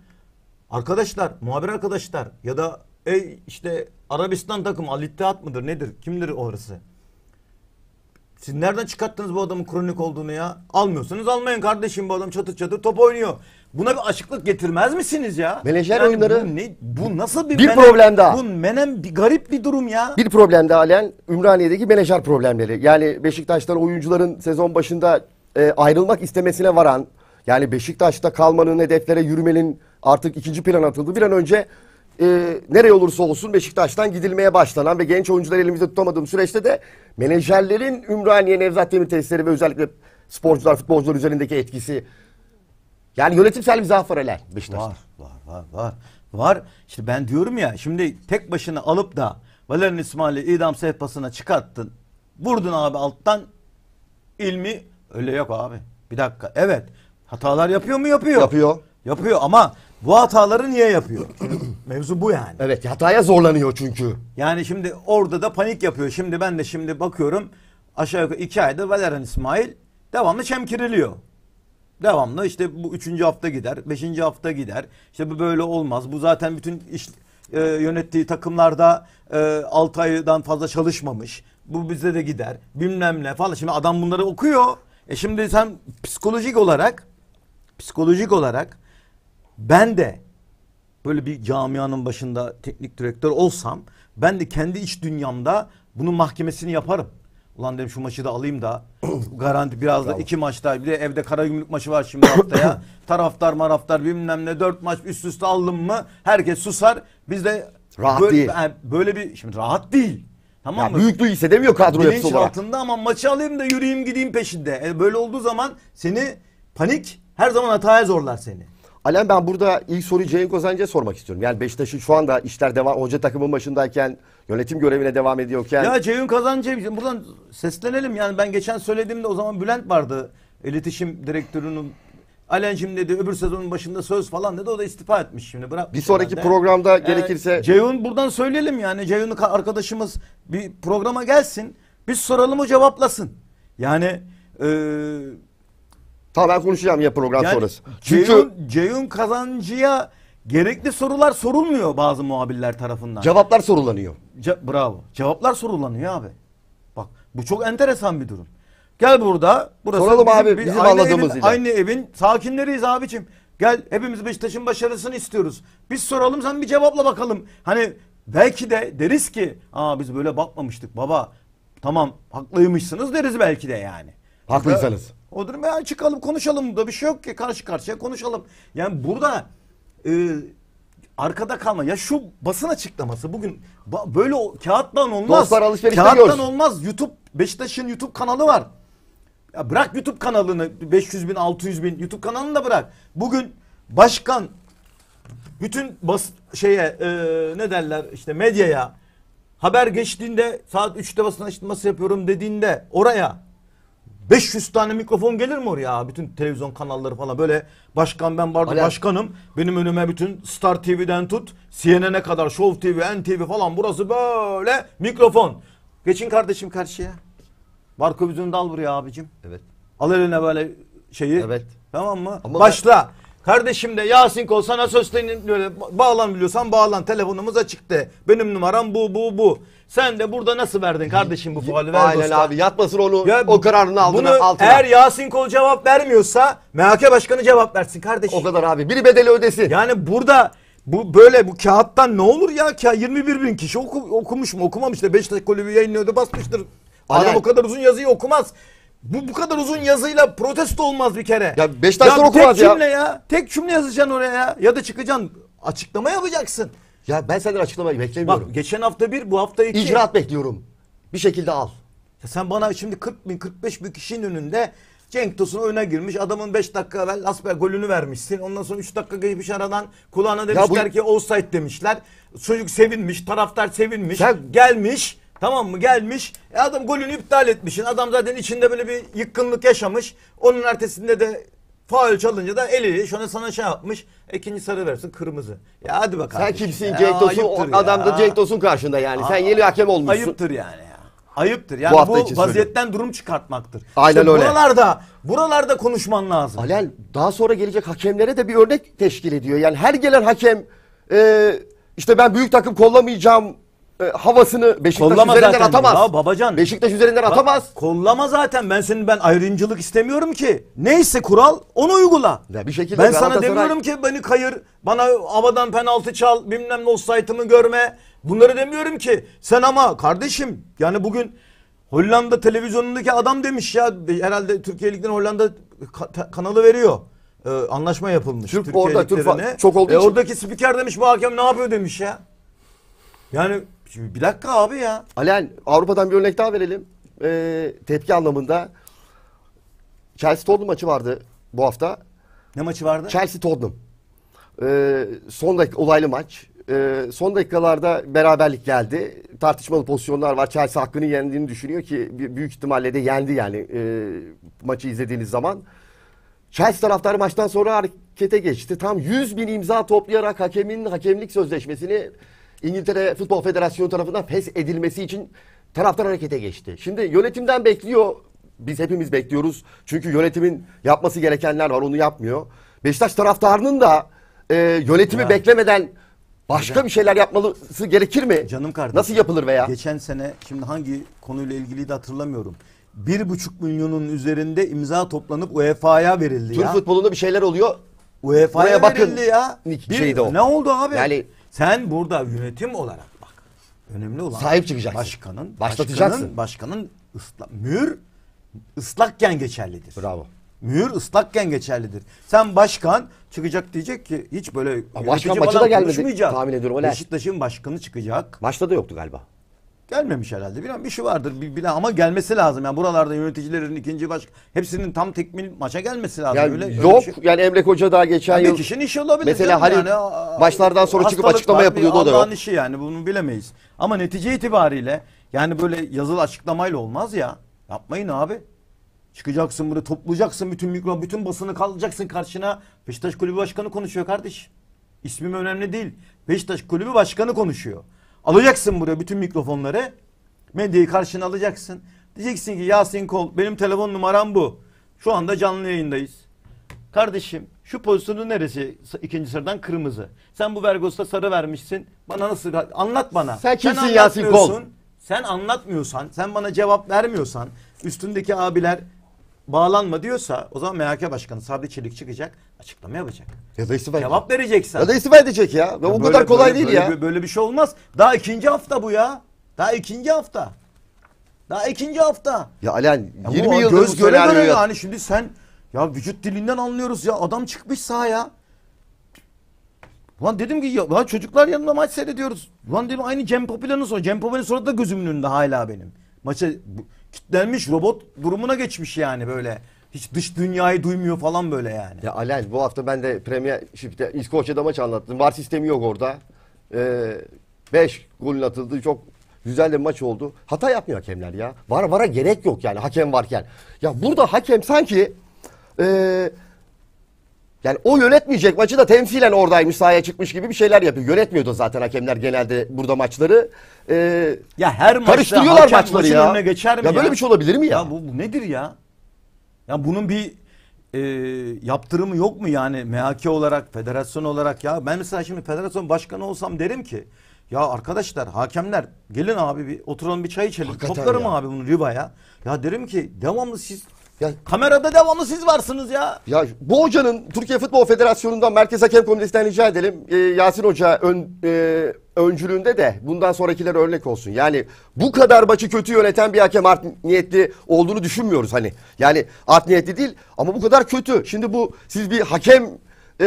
Arkadaşlar, muhabir arkadaşlar ya da ey işte Arabistan takım Al İttihat mıdır nedir? Kimdir orası? Siz nereden çıkarttınız bu adamın kronik olduğunu ya? Almıyorsanız almayın kardeşim bu adam çatır çatır top oynuyor. Buna bir açıklık getirmez misiniz ya? Menajer oyunları- Bu, ne, bu nasıl bir Bir menem- problem daha. Bu menem bir garip bir durum ya. Bir problem de halen Ümraniye'deki menajer problemleri. Yani Beşiktaş'tan oyuncuların sezon başında e, ayrılmak istemesine varan, yani Beşiktaş'ta kalmanın hedeflere yürümenin artık ikinci plan atıldı. Bir an önce e, nereye olursa olsun Beşiktaş'tan gidilmeye başlanan ve genç oyuncuları elimizde tutamadığım süreçte de menajerlerin Ümraniye, Nevzat Demir testleri ve özellikle sporcular, futbolcular üzerindeki etkisi. Yani yönetimsel bir zafereler Beşiktaş'ta. Var, var, var, var. Var. İşte ben diyorum ya şimdi tek başına alıp da Valerian İsmail'i idam sehpasına çıkarttın. Vurdun abi alttan ilmi öyle yok abi. Bir dakika. Evet. Hatalar yapıyor mu? Yapıyor. Yapıyor. Yapıyor ama bu hataları niye yapıyor? Mevzu bu yani. Evet hataya zorlanıyor çünkü. Yani şimdi orada da panik yapıyor. Şimdi ben de şimdi bakıyorum aşağı yukarı iki ayda Valerian İsmail devamlı çemkiriliyor. Devamlı işte bu üçüncü hafta gider, beşinci hafta gider. İşte bu böyle olmaz. Bu zaten bütün iş, e, yönettiği takımlarda e, 6 aydan fazla çalışmamış. Bu bize de gider. Bilmem ne falan. Şimdi adam bunları okuyor. E şimdi sen psikolojik olarak psikolojik olarak ben de böyle bir camianın başında teknik direktör olsam ben de kendi iç dünyamda bunun mahkemesini yaparım. Ulan dedim şu maçı da alayım da garanti biraz da iki maç daha bir de evde Karagümrük maçı var şimdi haftaya. taraftar maraftar bilmem ne dört maç üst üste aldım mı herkes susar. Biz de rahat böyle, değil. Yani böyle bir şimdi rahat değil. Tamam ya mı? Büyüklüğü hissedemiyor kadro yapısı olarak. altında ama maçı alayım da yürüyeyim gideyim peşinde. E böyle olduğu zaman seni panik her zaman hataya zorlar seni. Alem ben burada ilk soruyu Ceyhun Ozancı'ya sormak istiyorum. Yani Beşiktaş'ın şu anda işler devam, hoca takımın başındayken, yönetim görevine devam ediyorken. Ya Ceyhun Kazancı buradan seslenelim. Yani ben geçen söylediğimde o zaman Bülent vardı. iletişim direktörünün Alencim dedi öbür sezonun başında söz falan dedi o da istifa etmiş şimdi. Bırak bir sonraki herhalde. programda ee, gerekirse. Ceyhun buradan söyleyelim yani Ceyhun arkadaşımız bir programa gelsin biz soralım o cevaplasın. Yani e, Tamam ben konuşacağım ya program Yani sonrası. Çünkü Ceyhun, kazancıya gerekli sorular sorulmuyor bazı muhabirler tarafından. cevaplar sorulanıyor. Ce- bravo. Cevaplar sorulanıyor abi. Bak bu çok enteresan bir durum. Gel burada. Burası Soralım abi, bizim anladığımız evin, aynı evin sakinleriyiz abicim. Gel hepimiz Beşiktaş'ın başarısını istiyoruz. Biz soralım sen bir cevapla bakalım. Hani belki de deriz ki aa biz böyle bakmamıştık baba. Tamam haklıymışsınız deriz belki de yani. Haklıysanız. O durum ya çıkalım konuşalım da bir şey yok ki karşı karşıya konuşalım. Yani burada e, arkada kalma. Ya şu basın açıklaması bugün ba- böyle o, kağıttan olmaz. Dostlar alışverişte Kağıttan yiyoruz. olmaz. YouTube Beşiktaş'ın YouTube kanalı var. Ya bırak YouTube kanalını 500 bin 600 bin YouTube kanalını da bırak. Bugün başkan bütün bas şeye e, ne derler işte medyaya haber geçtiğinde saat 3'te basın açıklaması yapıyorum dediğinde oraya 500 tane mikrofon gelir mi oraya? Bütün televizyon kanalları falan böyle başkan ben bardo Hala- başkanım. Benim önüme bütün Star TV'den tut CNN'e kadar Show TV, NTV falan burası böyle mikrofon. Geçin kardeşim karşıya. Barko yüzünü dal buraya abicim. Evet. Al eline böyle şeyi. Evet. Tamam mı? Ama Başla. Kardeşim de Yasin Kol sana söz ba- bağlan biliyorsan bağlan. Telefonumuz açık Benim numaram bu bu bu. Sen de burada nasıl verdin kardeşim bu faali? Ver Aynen dosta. abi yatmasın onu Ya o kararını aldığına Bunu altına. eğer Yasin Kol cevap vermiyorsa MHK Başkanı cevap versin kardeşim. O kadar abi. Biri bedeli ödesin. Yani burada bu böyle bu kağıttan ne olur ya? ki 21 bin kişi oku, okumuş mu okumamış da Beşiktaş kulübü yayınlıyordu basmıştır. Adam Aynen. o kadar uzun yazıyı okumaz. Bu bu kadar uzun yazıyla protesto olmaz bir kere. Ya Beşiktaşlar okumaz ya. tek ya. cümle ya. Tek cümle yazacaksın oraya ya. Ya da çıkacaksın açıklama yapacaksın. Ya ben senden açıklamayı beklemiyorum. Bak geçen hafta bir bu hafta iki. İcraat bekliyorum. Bir şekilde al. Ya sen bana şimdi 40 bin 45 bin kişinin önünde Cenk Tosun öne girmiş. Adamın 5 dakika evvel Asper golünü vermişsin. Ondan sonra 3 dakika geçmiş aradan kulağına demişler bu... ki offside demişler. Çocuk sevinmiş, taraftar sevinmiş. Sen... Gelmiş. Tamam mı? Gelmiş. E adam golünü iptal etmişsin. Adam zaten içinde böyle bir yıkkınlık yaşamış. Onun ertesinde de Faul çalınca da eli şuna sana şey yapmış. ikinci sarı versin kırmızı. Ya hadi bakalım. Sen kimsin Ya, Cenk Tosun? adam da ya. Cenk Tosun karşında yani. Sen yeni hakem olmuşsun. Ayıptır yani ya. Ayıptır. Yani Bu bu, hafta için vaziyetten durum çıkartmaktır. Aynen öyle. Buralarda, buralarda konuşman lazım. Alel daha sonra gelecek hakemlere de bir örnek teşkil ediyor. Yani her gelen hakem e, işte ben büyük takım kollamayacağım e, havasını Beşiktaş Kollama üzerinden atamaz. Ya babacan. Beşiktaş üzerinden Bak, atamaz. Kollama zaten. Ben senin ben ayrımcılık istemiyorum ki. Neyse kural onu uygula. Ya bir şekilde ben sana demiyorum ki beni kayır, bana havadan penaltı çal, bilmem ne offside'ımı görme. Bunları demiyorum ki. Sen ama kardeşim yani bugün Hollanda televizyonundaki adam demiş ya herhalde Türkiye Ligi'den Hollanda kanalı veriyor e, anlaşma yapılmış. Türk Türkiye orada Türk çok olduğu e, için. Oradaki spiker demiş bu hakem ne yapıyor demiş ya. Yani Şimdi bir dakika abi ya. Alen Avrupa'dan bir örnek daha verelim. Ee, tepki anlamında. Chelsea Tottenham maçı vardı bu hafta. Ne maçı vardı? Chelsea Tottenham. Ee, son dakika olaylı maç. Ee, son dakikalarda beraberlik geldi. Tartışmalı pozisyonlar var. Chelsea hakkını yendiğini düşünüyor ki büyük ihtimalle de yendi yani e, maçı izlediğiniz zaman. Chelsea taraftarı maçtan sonra harekete geçti. Tam 100 bin imza toplayarak hakemin hakemlik sözleşmesini İngiltere Futbol Federasyonu tarafından pes edilmesi için taraftar harekete geçti. Şimdi yönetimden bekliyor. Biz hepimiz bekliyoruz. Çünkü yönetimin yapması gerekenler var onu yapmıyor. Beşiktaş taraftarının da e, yönetimi yani. beklemeden başka Neden? bir şeyler yapması gerekir mi? Canım kardeşim. Nasıl yapılır veya? Geçen sene şimdi hangi konuyla ilgili de hatırlamıyorum. Bir buçuk milyonun üzerinde imza toplanıp UEFA'ya verildi Türk ya. Türk futbolunda bir şeyler oluyor. UEFA'ya bakın. ya. Bir, şey de o. Ne oldu abi? Yani sen burada yönetim olarak bak. Önemli olan sahip çıkacaksın. Başkanın başlatacaksın. Başkanın, başkanın ıslak mühür ıslakken geçerlidir. Bravo. Mühür ıslakken geçerlidir. Sen başkan çıkacak diyecek ki hiç böyle başkan maçı da gelmedi. Tahmin ediyorum öyle. Beşiktaş'ın başkanı çıkacak. Maçta da yoktu galiba. Gelmemiş herhalde. Bilmem bir şey vardır. Bir, bile ama gelmesi lazım. Yani buralarda yöneticilerin ikinci baş hepsinin tam tekmil maça gelmesi lazım. Yani öyle, yok öyle şey. yani Emre Koca daha geçen yani yıl. Bir kişinin işi olabilir. Mesela Halil yani, başlardan sonra çıkıp açıklama var, yapılıyordu o da yok. işi yani bunu bilemeyiz. Ama netice itibariyle yani böyle yazılı açıklamayla olmaz ya. Yapmayın abi. Çıkacaksın burada toplayacaksın bütün mikro bütün basını kalacaksın karşına. Beşiktaş Kulübü Başkanı konuşuyor kardeş. İsmim önemli değil. Beşiktaş Kulübü Başkanı konuşuyor. Alacaksın buraya bütün mikrofonları. Medyayı karşına alacaksın. Diyeceksin ki Yasin Kol benim telefon numaram bu. Şu anda canlı yayındayız. Kardeşim şu pozisyonun neresi ikinci sıradan kırmızı. Sen bu Vergos'ta sarı vermişsin. Bana nasıl anlat bana. Sen kimsin sen Yasin Kol? Sen anlatmıyorsan, sen bana cevap vermiyorsan, üstündeki abiler bağlanma diyorsa o zaman MHK Başkanı Sabri Çelik çıkacak açıklama yapacak. Ya da istifa Cevap vereceksin. Ya da istifa edecek ya. ya bu böyle, kadar kolay böyle, değil böyle, ya. Böyle, bir şey olmaz. Daha ikinci hafta bu ya. Daha ikinci hafta. Daha ikinci hafta. Ya Alen ya 20 yıldır göz göre göre ya. yani şimdi sen ya vücut dilinden anlıyoruz ya adam çıkmış sahaya. Ulan dedim ki ya, ya çocuklar yanında maç seyrediyoruz. Ulan dedim aynı Cem Popüler'in sonra Cem Popüler'in sonra da gözümün önünde hala benim. Maça bu, kitlenmiş robot durumuna geçmiş yani böyle. Hiç dış dünyayı duymuyor falan böyle yani. Ya Alel bu hafta ben de Premier Şip'te İskoçya'da maç anlattım. Var sistemi yok orada. 5 ee, beş golün atıldığı çok güzel de maç oldu. Hata yapmıyor hakemler ya. Var vara gerek yok yani hakem varken. Ya burada hakem sanki... Ee, yani o yönetmeyecek maçı da temsilen oradaymış sahaya çıkmış gibi bir şeyler yapıyor. Yönetmiyordu zaten hakemler genelde burada maçları. Ee, Ya her maçta Karıştırıyorlar hakem maçları maçın ya. önüne geçer mi ya? Ya böyle bir şey olabilir mi ya? Ya bu, bu nedir ya? Ya bunun bir e, yaptırımı yok mu yani MHK olarak, federasyon olarak ya? Ben mesela şimdi federasyon başkanı olsam derim ki ya arkadaşlar hakemler gelin abi bir oturalım bir çay içelim. Hakikaten Toplarım ya. abi bunu ribaya Ya derim ki devamlı siz ya, Kamerada devamlı siz varsınız ya. ya bu hocanın Türkiye Futbol Federasyonu'ndan Merkez Hakem Komitesi'nden rica edelim. Ee, Yasin Hoca ön, e, öncülüğünde de bundan sonrakiler örnek olsun. Yani bu kadar maçı kötü yöneten bir hakem art niyetli olduğunu düşünmüyoruz hani. Yani art niyetli değil ama bu kadar kötü. Şimdi bu siz bir hakem e,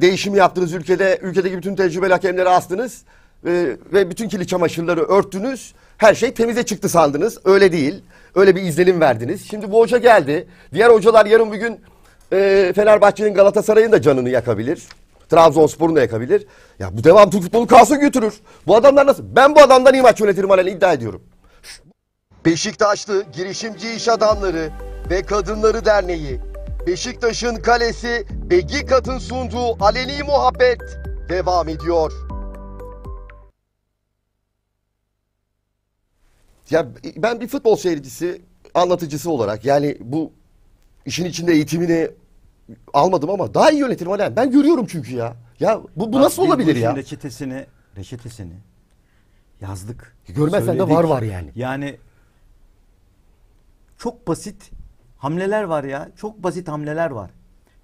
değişimi yaptınız ülkede. Ülkedeki bütün tecrübeli hakemleri astınız. E, ve bütün kirli çamaşırları örttünüz her şey temize çıktı sandınız. Öyle değil. Öyle bir izlenim verdiniz. Şimdi bu hoca geldi. Diğer hocalar yarın bugün e, Fenerbahçe'nin Galatasaray'ın da canını yakabilir. Trabzonspor'un da yakabilir. Ya bu devam Türk futbolu kaosa götürür. Bu adamlar nasıl? Ben bu adamdan iyi maç yönetirim halen iddia ediyorum. Beşiktaşlı Girişimci İş Adamları ve Kadınları Derneği, Beşiktaş'ın kalesi Begikat'ın sunduğu aleni muhabbet devam ediyor. Ya ben bir futbol seyircisi, anlatıcısı olarak yani bu işin içinde eğitimini almadım ama daha iyi yönetir Valen. Ben görüyorum çünkü ya. Ya bu, bu nasıl olabilir bu ya? Reçetesini, reçetesini yazdık. E, görmezsen de var var yani. Yani çok basit hamleler var ya. Çok basit hamleler var.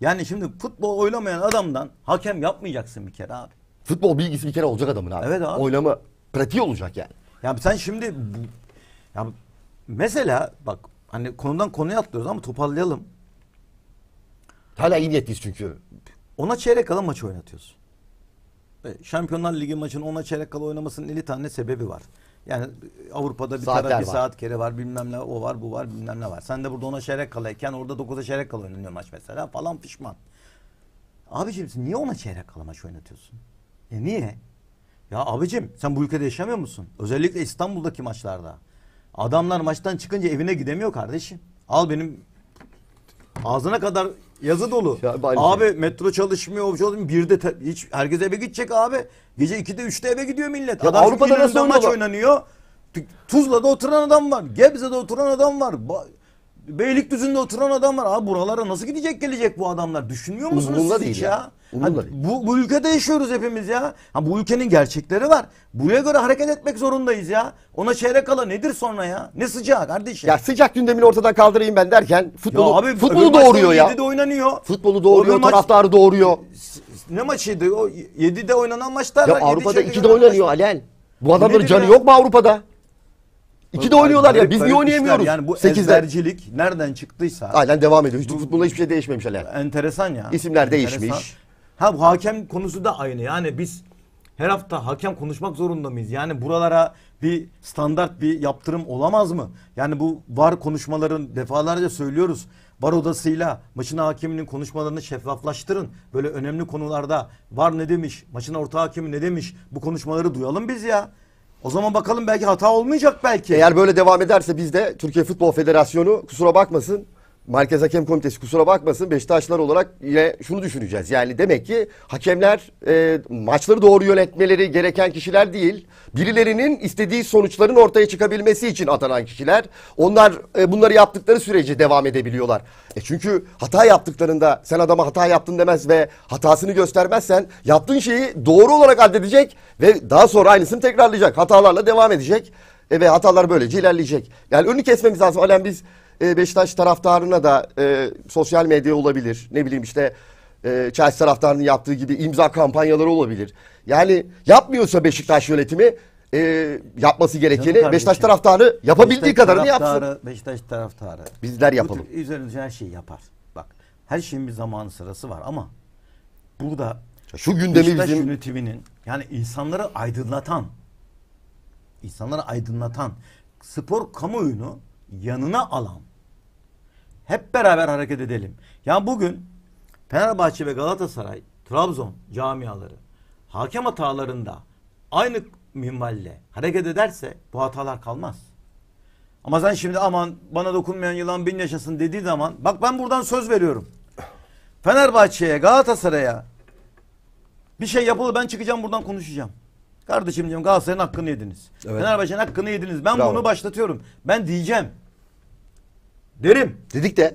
Yani şimdi futbol oynamayan adamdan hakem yapmayacaksın bir kere abi. Futbol bilgisi bir kere olacak adamın abi. Evet abi. Oynama pratiği olacak yani. Ya sen şimdi bu- ya mesela bak hani konudan konuya atlıyoruz ama toparlayalım. Hala iyi niyetliyiz çünkü. Ona çeyrek kala maç oynatıyorsun. E, Şampiyonlar Ligi maçının ona çeyrek kala oynamasının 50 tane sebebi var. Yani Avrupa'da bir tara taraf bir saat kere var bilmem ne o var bu var bilmem ne var. Sen de burada ona çeyrek kalayken orada 9'a çeyrek kala oynanıyor maç mesela falan pişman. Abicim sen niye ona çeyrek kala maç oynatıyorsun? E niye? Ya abicim sen bu ülkede yaşamıyor musun? Özellikle İstanbul'daki maçlarda. Adamlar maçtan çıkınca evine gidemiyor kardeşim. Al benim ağzına kadar yazı dolu. Ya, abi şey. metro çalışmıyor, çalışmıyor. Şey bir de hiç herkes eve gidecek abi. Gece 2'de 3'te eve gidiyor millet. Ya, adam Avrupa'da nasıl maç oynanıyor? Tuzla'da oturan adam var. Gebze'de oturan adam var. Ba- Beylikdüzü'nde oturan adam var. abi buralara nasıl gidecek gelecek bu adamlar düşünmüyor musunuz Umurumda siz hiç ya? ya? Ha, bu, bu ülkede yaşıyoruz hepimiz ya. Ha, bu ülkenin gerçekleri var. Buraya göre hareket etmek zorundayız ya. Ona çeyrek kala nedir sonra ya? Ne sıcağı kardeşim? Ya sıcak gündemini ortadan kaldırayım ben derken futbolu, futbolu doğuruyor ya. 7'de oynanıyor. Futbolu doğuruyor, Öbür maç- taraftarı doğuruyor. Ne maçıydı? O 7'de oynanan maçlar Ya Avrupa'da çeyrek 2'de oynanıyor. oynuyor Alel. Bu adamların canı ya? yok mu Avrupa'da? İki de oynuyorlar ya. Biz niye oynayamıyoruz? Yani bu Sekizde. ezbercilik nereden çıktıysa. Aynen devam ediyor. bu, futbolda hiçbir şey değişmemiş yani. Enteresan ya. İsimler enteresan. değişmiş. Ha bu hakem konusu da aynı. Yani biz her hafta hakem konuşmak zorunda mıyız? Yani buralara bir standart bir yaptırım olamaz mı? Yani bu var konuşmaların defalarca söylüyoruz. Var odasıyla maçın hakeminin konuşmalarını şeffaflaştırın. Böyle önemli konularda var ne demiş, maçın orta hakemi ne demiş bu konuşmaları duyalım biz ya. O zaman bakalım belki hata olmayacak belki. Eğer böyle devam ederse biz de Türkiye Futbol Federasyonu kusura bakmasın Merkez Hakem Komitesi kusura bakmasın Beşiktaşlar olarak yine şunu düşüneceğiz. Yani demek ki hakemler e, maçları doğru yönetmeleri gereken kişiler değil. Birilerinin istediği sonuçların ortaya çıkabilmesi için atanan kişiler. Onlar e, bunları yaptıkları sürece devam edebiliyorlar. E çünkü hata yaptıklarında sen adama hata yaptın demez ve hatasını göstermezsen yaptığın şeyi doğru olarak addedecek ve daha sonra aynısını tekrarlayacak. Hatalarla devam edecek. E ve hatalar böylece ilerleyecek. Yani önünü kesmemiz lazım. Alem biz e, Beşiktaş taraftarına da e, sosyal medya olabilir. Ne bileyim işte e, Chelsea taraftarının yaptığı gibi imza kampanyaları olabilir. Yani yapmıyorsa Beşiktaş yönetimi e, yapması gerekeni Beşiktaş taraftarı yapabildiği Beşiktaş kadarını taraftarı, yapsın. Beşiktaş taraftarı. Bizler yapalım. Bu, üzerinde her şeyi yapar. Bak her şeyin bir zamanı sırası var ama burada şu gündemi Beşiktaş bizim yönetiminin yani insanları aydınlatan insanları aydınlatan spor kamuoyunu yanına alan hep beraber hareket edelim. Yani bugün Fenerbahçe ve Galatasaray, Trabzon camiaları hakem hatalarında aynı minvalle hareket ederse bu hatalar kalmaz. Ama sen şimdi aman bana dokunmayan yılan bin yaşasın dediği zaman bak ben buradan söz veriyorum. Fenerbahçe'ye, Galatasaray'a bir şey yapılır ben çıkacağım buradan konuşacağım. Kardeşim diyorum Galatasaray'ın hakkını yediniz. Evet. Fenerbahçe'nin hakkını yediniz. Ben Bravo. bunu başlatıyorum. Ben diyeceğim. Derim. Dedik de.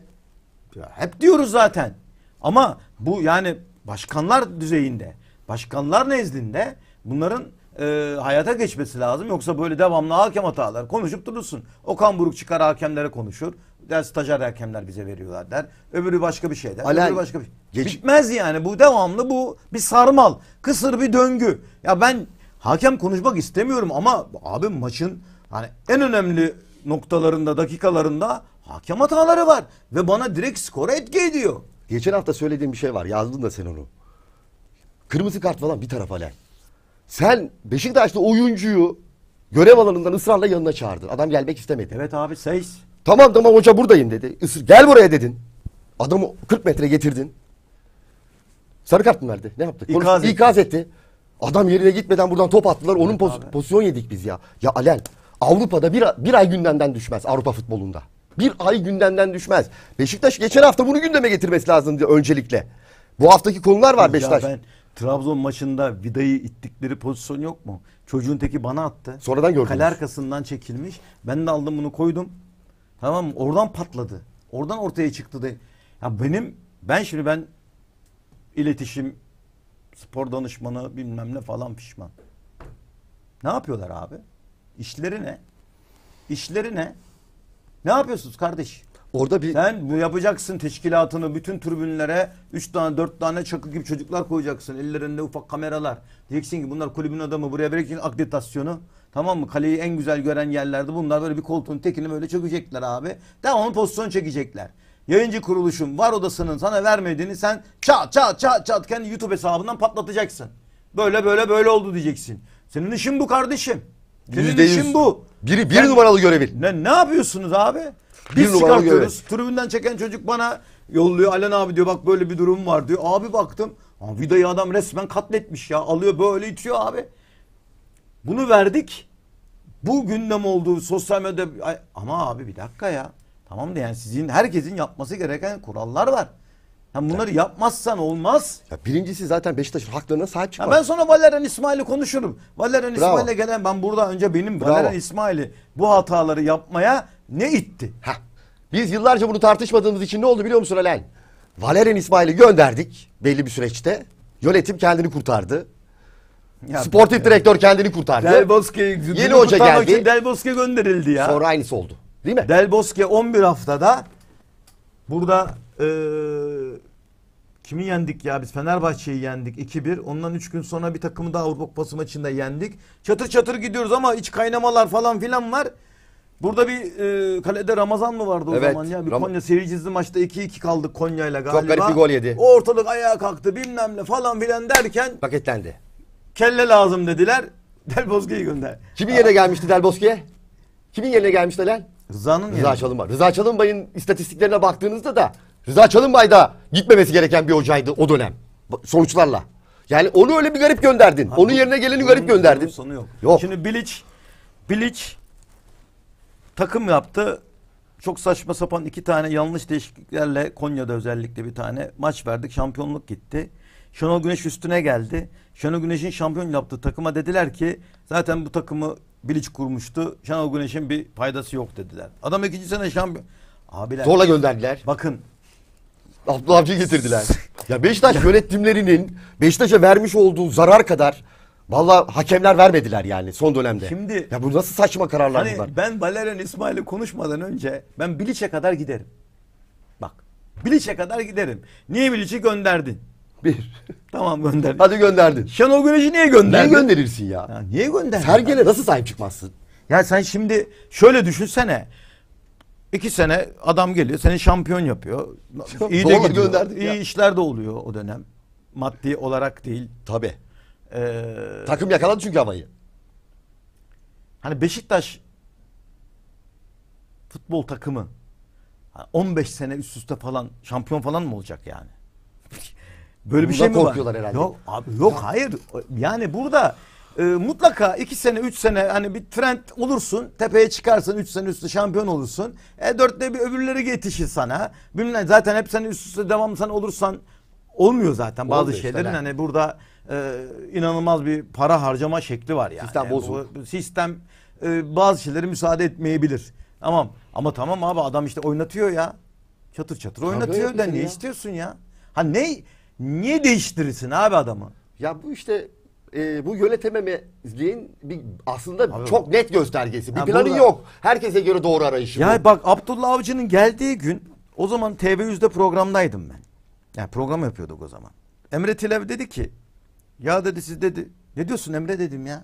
Ya hep diyoruz zaten. Ama bu yani başkanlar düzeyinde, başkanlar nezdinde bunların e, hayata geçmesi lazım. Yoksa böyle devamlı hakem hatalar konuşup durursun. Okan Buruk çıkar hakemlere konuşur. Der stajyer hakemler bize veriyorlar der. Öbürü başka bir şey der. Alen, Öbürü başka bir şey. Bitmez yani bu devamlı bu bir sarmal. Kısır bir döngü. Ya ben hakem konuşmak istemiyorum ama abi maçın hani en önemli noktalarında dakikalarında Hakem hataları var ve bana direkt skora etki ediyor. Geçen hafta söylediğim bir şey var. Yazdın da sen onu. Kırmızı kart falan bir tarafa lan. Sen Beşiktaş'ta oyuncuyu görev alanından ısrarla yanına çağırdın. Adam gelmek istemedi. Evet abi seis. Tamam tamam hoca buradayım dedi. Isır, gel buraya dedin. Adamı 40 metre getirdin. Sarı kart mı verdi? Ne yaptı? İkaz, Konuş, etti. ikaz etti. Adam yerine gitmeden buradan top attılar. Onun evet, pozisyon yedik biz ya. Ya Alen, Avrupa'da bir, bir ay gündemden düşmez Avrupa futbolunda. Bir ay gündemden düşmez. Beşiktaş geçen hafta bunu gündeme getirmesi lazım diye öncelikle. Bu haftaki konular var ya Beşiktaş. ben Trabzon maçında Vida'yı ittikleri pozisyon yok mu? Çocuğun teki bana attı. Sonradan gördüm. Kale arkasından çekilmiş. Ben de aldım bunu koydum. Tamam mı? Oradan patladı. Oradan ortaya çıktı da. Ya benim ben şimdi ben iletişim spor danışmanı bilmem ne falan pişman. Ne yapıyorlar abi? İşleri ne? İşleri ne? Ne yapıyorsunuz kardeş? Orada bir Sen bu yapacaksın teşkilatını bütün tribünlere 3 tane 4 tane çakı gibi çocuklar koyacaksın. Ellerinde ufak kameralar. Diyeceksin ki bunlar kulübün adamı buraya vereceksin akreditasyonu. Tamam mı? Kaleyi en güzel gören yerlerde bunlar böyle bir koltuğun tekini böyle çökecekler abi. Daha onun pozisyon çekecekler. Yayıncı kuruluşun var odasının sana vermediğini sen çat çat çat çat kendi YouTube hesabından patlatacaksın. Böyle böyle böyle oldu diyeceksin. Senin işin bu kardeşim. Senin %100. bu. Biri bir Sen- numaralı görevin. Ne, ne yapıyorsunuz abi? Biz Bir numaralı çıkartıyoruz. Tribünden çeken çocuk bana yolluyor. Alen abi diyor bak böyle bir durum var diyor. Abi baktım. "Aa, Vida'yı adam resmen katletmiş ya. Alıyor böyle itiyor abi. Bunu verdik. Bu gündem olduğu sosyal medyada ama abi bir dakika ya. Tamam da yani sizin herkesin yapması gereken kurallar var. Ha bunları yapmazsan olmaz. Ya birincisi zaten Beşiktaş'ın haklarına sahip Ya çıkmak. ben sonra Valerian İsmail'i konuşurum. Valerian Bravo. İsmail'e gelen ben burada önce benim Valerian İsmail'i bu hataları yapmaya ne itti? Heh. Biz yıllarca bunu tartışmadığımız için ne oldu biliyor musun Alen? Valerian İsmail'i gönderdik belli bir süreçte. Yönetim kendini kurtardı. Ya Sportif direktör kendini kurtardı. Del Bosque Yeni hoca geldi. Del Bosque gönderildi ya. Sonra aynısı oldu. Değil mi? Del Bosque 11 haftada burada ee, kimi yendik ya biz Fenerbahçe'yi yendik 2-1. Ondan 3 gün sonra bir takımı daha Avrupa Kupası maçında yendik. Çatır çatır gidiyoruz ama iç kaynamalar falan filan var. Burada bir e, kalede Ramazan mı vardı o evet, zaman ya? Bir Ram Konya seyircizli maçta 2-2 kaldık Konya'yla galiba. Çok garip bir gol yedi. O ortalık ayağa kalktı bilmem ne falan filan derken. Paketlendi. Kelle lazım dediler. Del Bosque'yi gönder. Kimin yerine gelmişti Del Bosque? Kimin yerine gelmişti lan? Rıza'nın Rıza, Rıza Çalınbay. Rıza Çalınbay'ın istatistiklerine baktığınızda da Rıza Çalınbay da gitmemesi gereken bir hocaydı o dönem. Sonuçlarla. Yani onu öyle bir garip gönderdin. Ha, Onun yerine geleni garip gönderdin. sonu yok. yok. Şimdi Bilic Bilic takım yaptı. Çok saçma sapan iki tane yanlış değişikliklerle Konya'da özellikle bir tane maç verdik. Şampiyonluk gitti. Şenol Güneş üstüne geldi. Şenol Güneş'in şampiyon yaptığı takıma dediler ki zaten bu takımı Bilic kurmuştu. Şenol Güneş'in bir faydası yok dediler. Adam ikinci sene şampiyon. Abiler. Zorla gönderdiler. Bakın Abdullah Avcı getirdiler. ya Beşiktaş yönetimlerinin Beşiktaş'a vermiş olduğu zarar kadar Valla hakemler vermediler yani son dönemde. Şimdi ya bu nasıl saçma kararlar hani bunlar? Ben Valerian İsmail'i konuşmadan önce ben Bilic'e kadar giderim. Bak Bilic'e kadar giderim. Niye Bilic'i gönderdin? Bir. Tamam gönderdin. Hadi gönderdin. Şenol Güneş'i niye gönderdin? Niye gönderirsin ya? ya niye gönderdin? Sergen'e nasıl sahip çıkmazsın? Ya sen şimdi şöyle düşünsene. İki sene adam geliyor seni şampiyon yapıyor. İyi de Zorla gidiyor. İyi ya. işler de oluyor o dönem. Maddi olarak değil. Tabii. Ee, Takım yakaladı çünkü havayı. hani Beşiktaş futbol takımı 15 sene üst üste falan şampiyon falan mı olacak yani? Böyle bir şey mi var? korkuyorlar herhalde. Yok abi yok hayır. Yani burada e, mutlaka 2 sene 3 sene hani bir trend olursun. Tepeye çıkarsın 3 sene üstü şampiyon olursun. E dörtte bir öbürleri yetişir sana. Bilmem zaten hep sen üst üste devamlı sen olursan olmuyor zaten bazı Olmuyor şeylerin. yani. Hani burada e, inanılmaz bir para harcama şekli var yani. Sistem bozuk. E, bu- sistem e, bazı şeyleri müsaade etmeyebilir. Tamam ama tamam abi adam işte oynatıyor ya. Çatır çatır oynatıyor da ne istiyorsun ya? Ha ne niye değiştirirsin abi adamı? Ya bu işte e, bu yönetememezliğin bir aslında Abi, çok net göstergesi. Bir planı burada- yok. Herkese göre doğru arayışı. bu. bak Abdullah Avcı'nın geldiği gün o zaman TV100'de programdaydım ben. Yani program yapıyorduk o zaman. Emre Tilev dedi ki ya dedi siz dedi ne diyorsun Emre dedim ya.